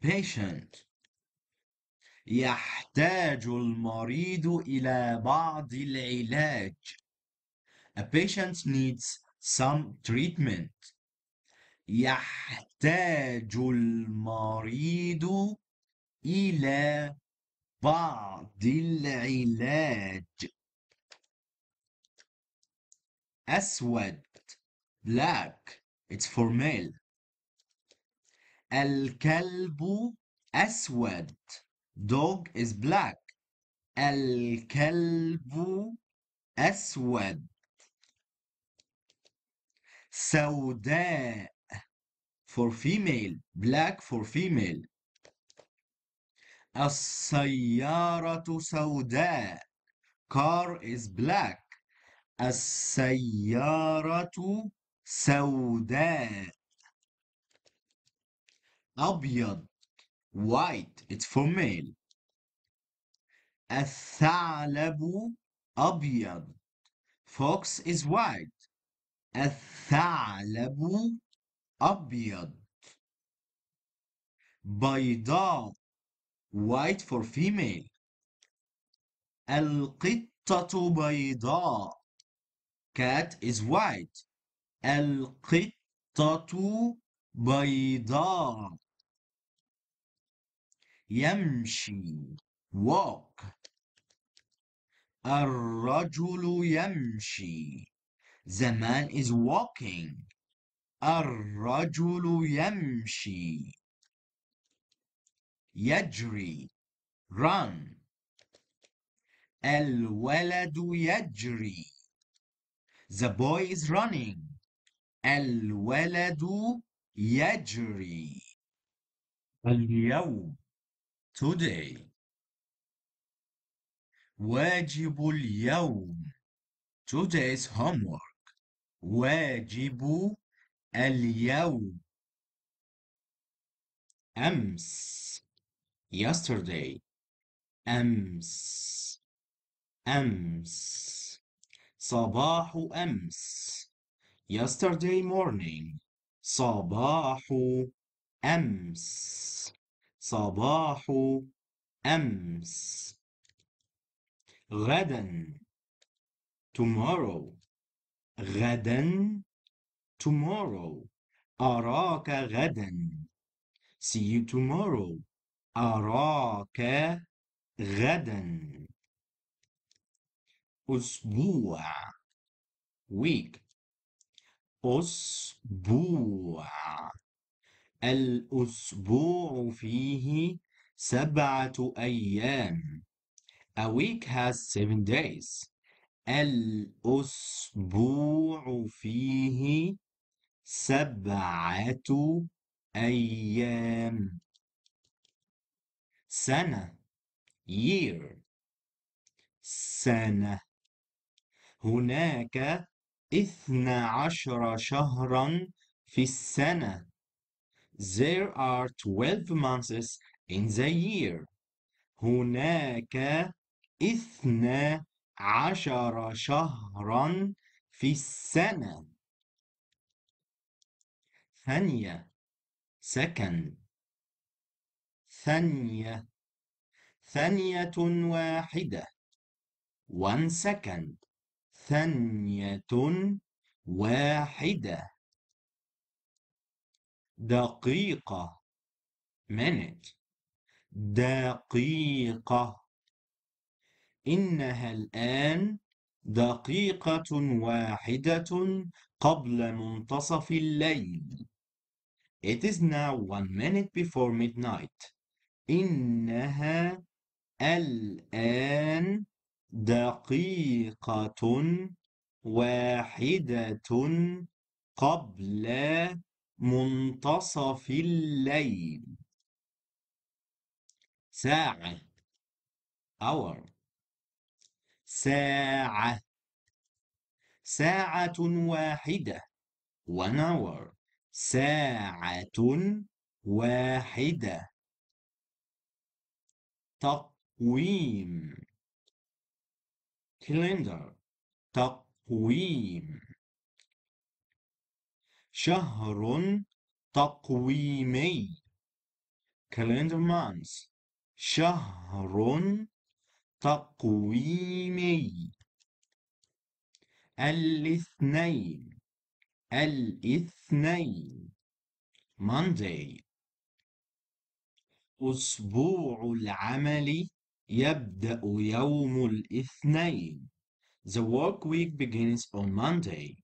patient يحتاج المريض إلى بعض العلاج A patient needs some treatment يحتاج المريض إلى بعض العلاج أسود black it's for male الكلب أسود dog is black الكلب أسود سوداء for female black for female السيارة سوداء car is black السيارة سوداء أبيض white it's for male الثعلب أبيض fox is white الثعلب أبيض بيضاء white for female القطة بيضاء cat is white القطة بيضاء يمشي walk الرجل يمشي the man is walking الرجل يمشي يجري run الولد يجري the boy is running الولد يجري اليوم today واجب اليوم today's homework واجب اليوم أمس yesterday أمس أمس صباح أمس yesterday morning صباح أمس صباح أمس غدا tomorrow غدا tomorrow أراك غدا see you tomorrow أراك غدا أسبوع week أسبوع الأسبوع فيه سبعة أيام. A week has seven days. الأسبوع فيه سبعة أيام. سنة year سنة هناك اثنا عشر شهرا في السنة There are 12 months in the year. هناك اثنا عشر شهرا في السنة. ثانية second ثانية ثانية واحدة one second ثانية واحدة دقيقة minute دقيقة إنها الآن دقيقة واحدة قبل منتصف الليل It is now one minute before midnight إنها الآن دقيقة واحدة قبل منتصف الليل ساعة hour ساعة ساعة واحدة one hour ساعة واحدة تقويم calendar تقويم شهر تقويمي calendar months شهر تقويمي الاثنين الاثنين Monday أسبوع العمل يبدأ يوم الاثنين The work week begins on Monday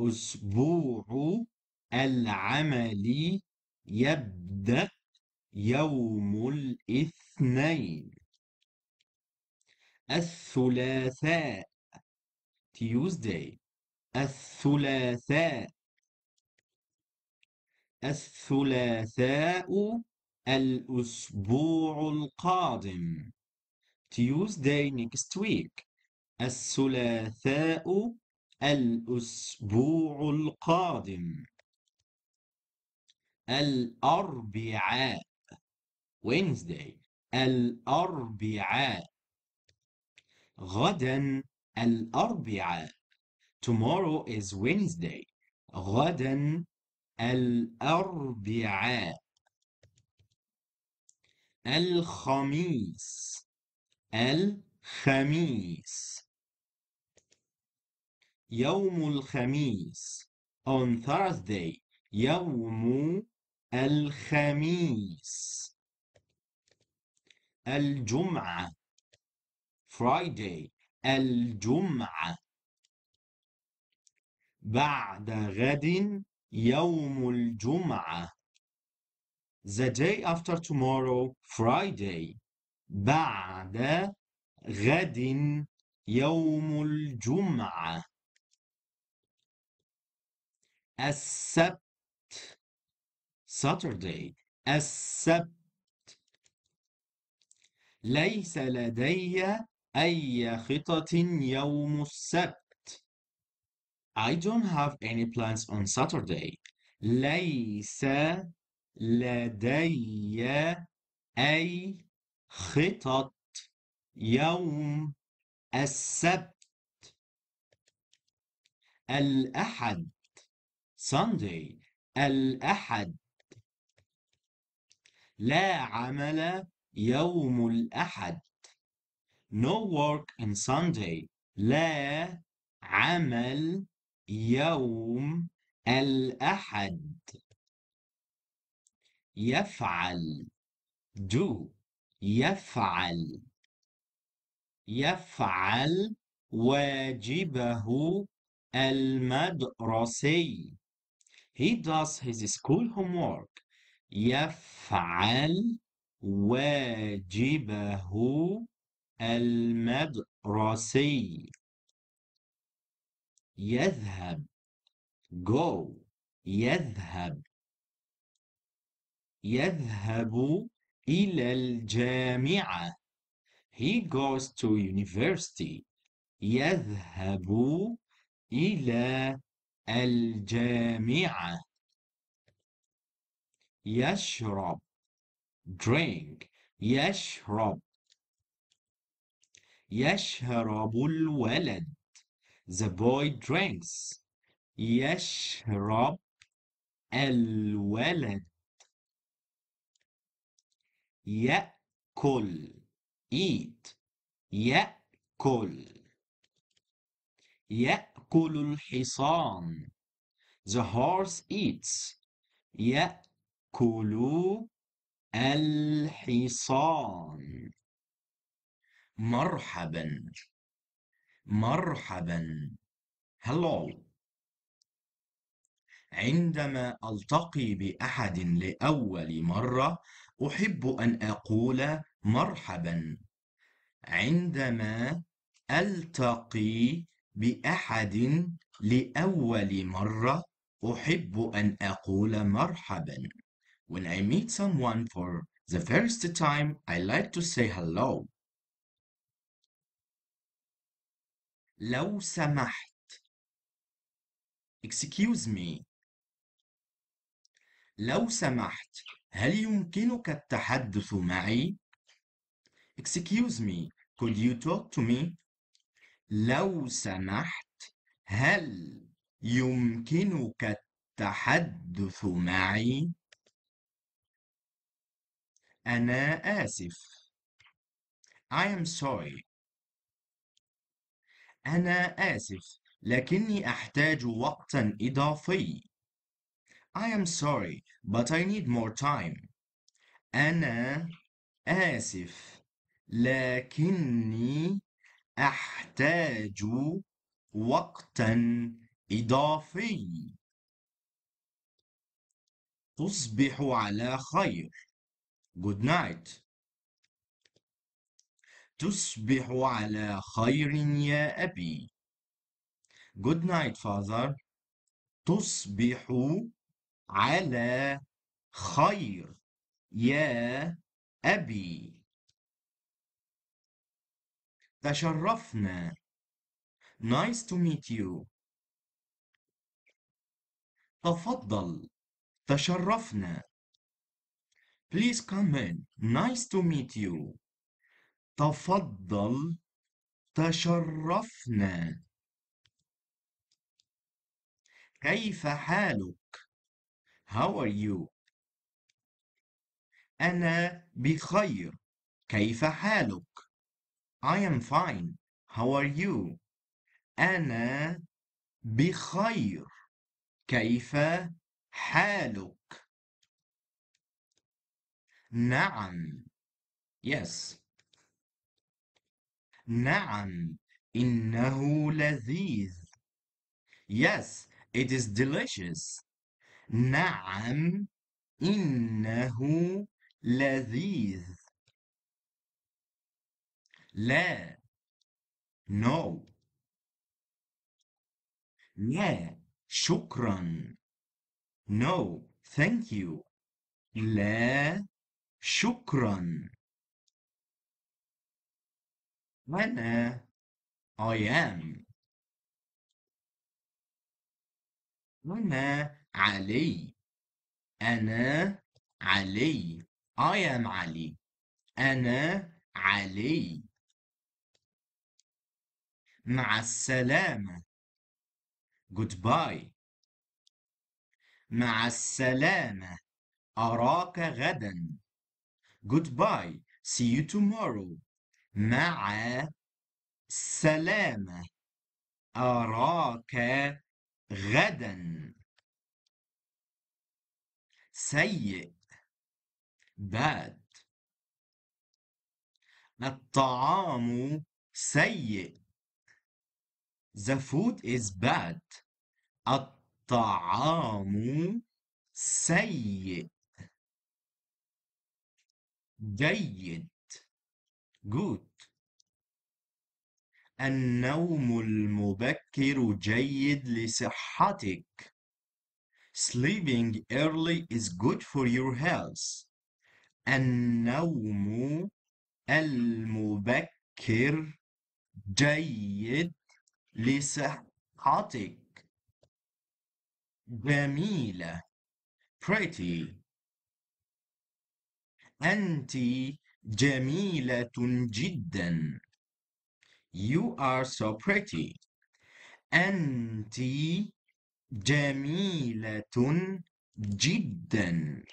أسبوع العمل يبدأ يوم الاثنين الثلاثاء Tuesday الثلاثاء الثلاثاء الأسبوع القادم Tuesday next week الثلاثاء الأسبوع القادم الأربعاء Wednesday الأربعاء غدا الأربعاء Tomorrow is Wednesday غدا الأربعاء الخميس الخميس يوم الخميس on Thursday يوم الخميس الجمعة Friday الجمعة بعد غد يوم الجمعة The day after tomorrow Friday بعد غد يوم الجمعة السبت Saturday السبت ليس لدي أي خطط يوم السبت I don't have any plans on Saturday ليس لدي أي خطط يوم السبت الأحد Sunday الأحد لا عمل يوم الأحد No work on Sunday لا عمل يوم الأحد يفعل do يفعل يفعل واجبه المدرسي He does his school homework. يفعل واجبه المدرسي. يذهب go يذهب يذهب إلى الجامعة. He goes to university. يذهب إلى الجامعة يشرب drink يشرب يشرب الولد the boy drinks يشرب الولد يأكل eat يأكل يأكل يأكل الحصان The horse eats يأكل الحصان مرحبا مرحبا hello عندما ألتقي بأحد لأول مرة أحب أن أقول مرحبا عندما ألتقي بأحد لأول مرة أحب أن أقول مرحبا. When I meet someone for the first time, I like to say hello. لو سمحت. Excuse me. لو سمحت هل يمكنك التحدث معي؟ Excuse me, could you talk to me? لو سمحت هل يمكنك التحدث معي أنا آسف I am sorry أنا آسف لكني أحتاج وقتا إضافي I am sorry but I need more time أنا آسف لكني أحتاج وقتا إضافي تصبح على خير good night تصبح على خير يا أبي good night father تصبح على خير يا أبي تشرفنا nice to meet you تفضل تشرفنا please come in nice to meet you تفضل تشرفنا كيف حالك how are you أنا بخير كيف حالك I am fine. How are you? أنا بخير. كيف حالك؟ نعم. Yes. نعم. إنه لذيذ. Yes, it is delicious. نعم. إنه لذيذ. لا no لا شكرا no thank you لا شكرا أنا I am أنا علي أنا علي I am علي أنا علي مع السلامة goodbye مع السلامة أراك غدا goodbye see you tomorrow مع السلامة أراك غدا سيء bad الطعام سيء The food is bad. الطعام سيء. جيد. Good. النوم المبكر جيد لصحتك. Sleeping early is good for your health. النوم المبكر جيد لصحتك جميلة pretty أنت جميلة جدا You are so pretty أنت جميلة جدا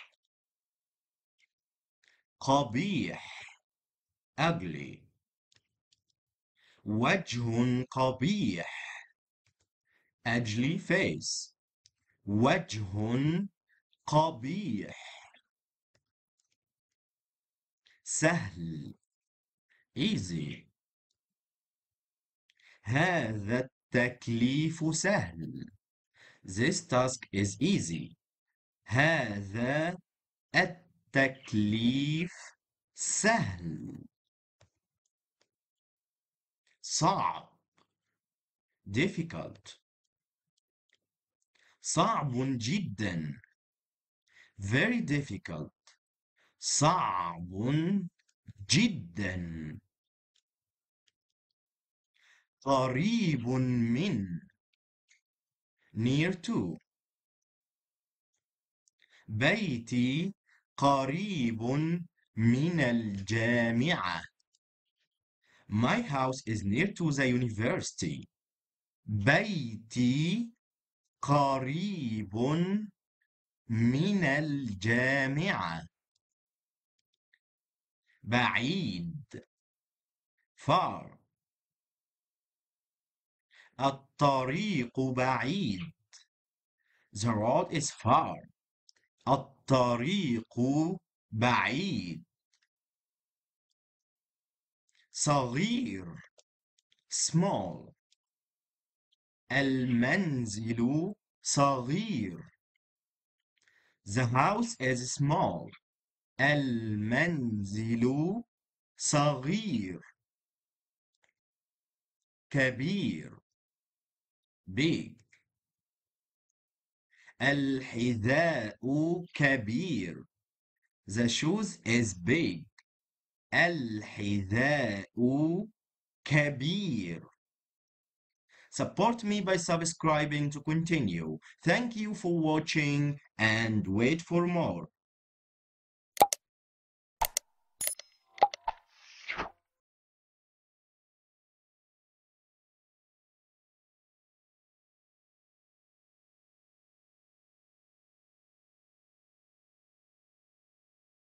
قبيح ugly وجه قبيح ugly face وجه قبيح سهل easy هذا التكليف سهل This task is easy هذا التكليف سهل صعب difficult صعب جدا very difficult صعب جدا قريب من near to بيتي قريب من الجامعة My house is near to the university. بيتي قريب من الجامعة. بعيد far الطريق بعيد the road is far الطريق بعيد صغير small المنزل صغير The house is small المنزل صغير كبير big الحذاء كبير The shoes is big الحذاء كبير Support me by subscribing to continue. Thank you for watching and wait for more.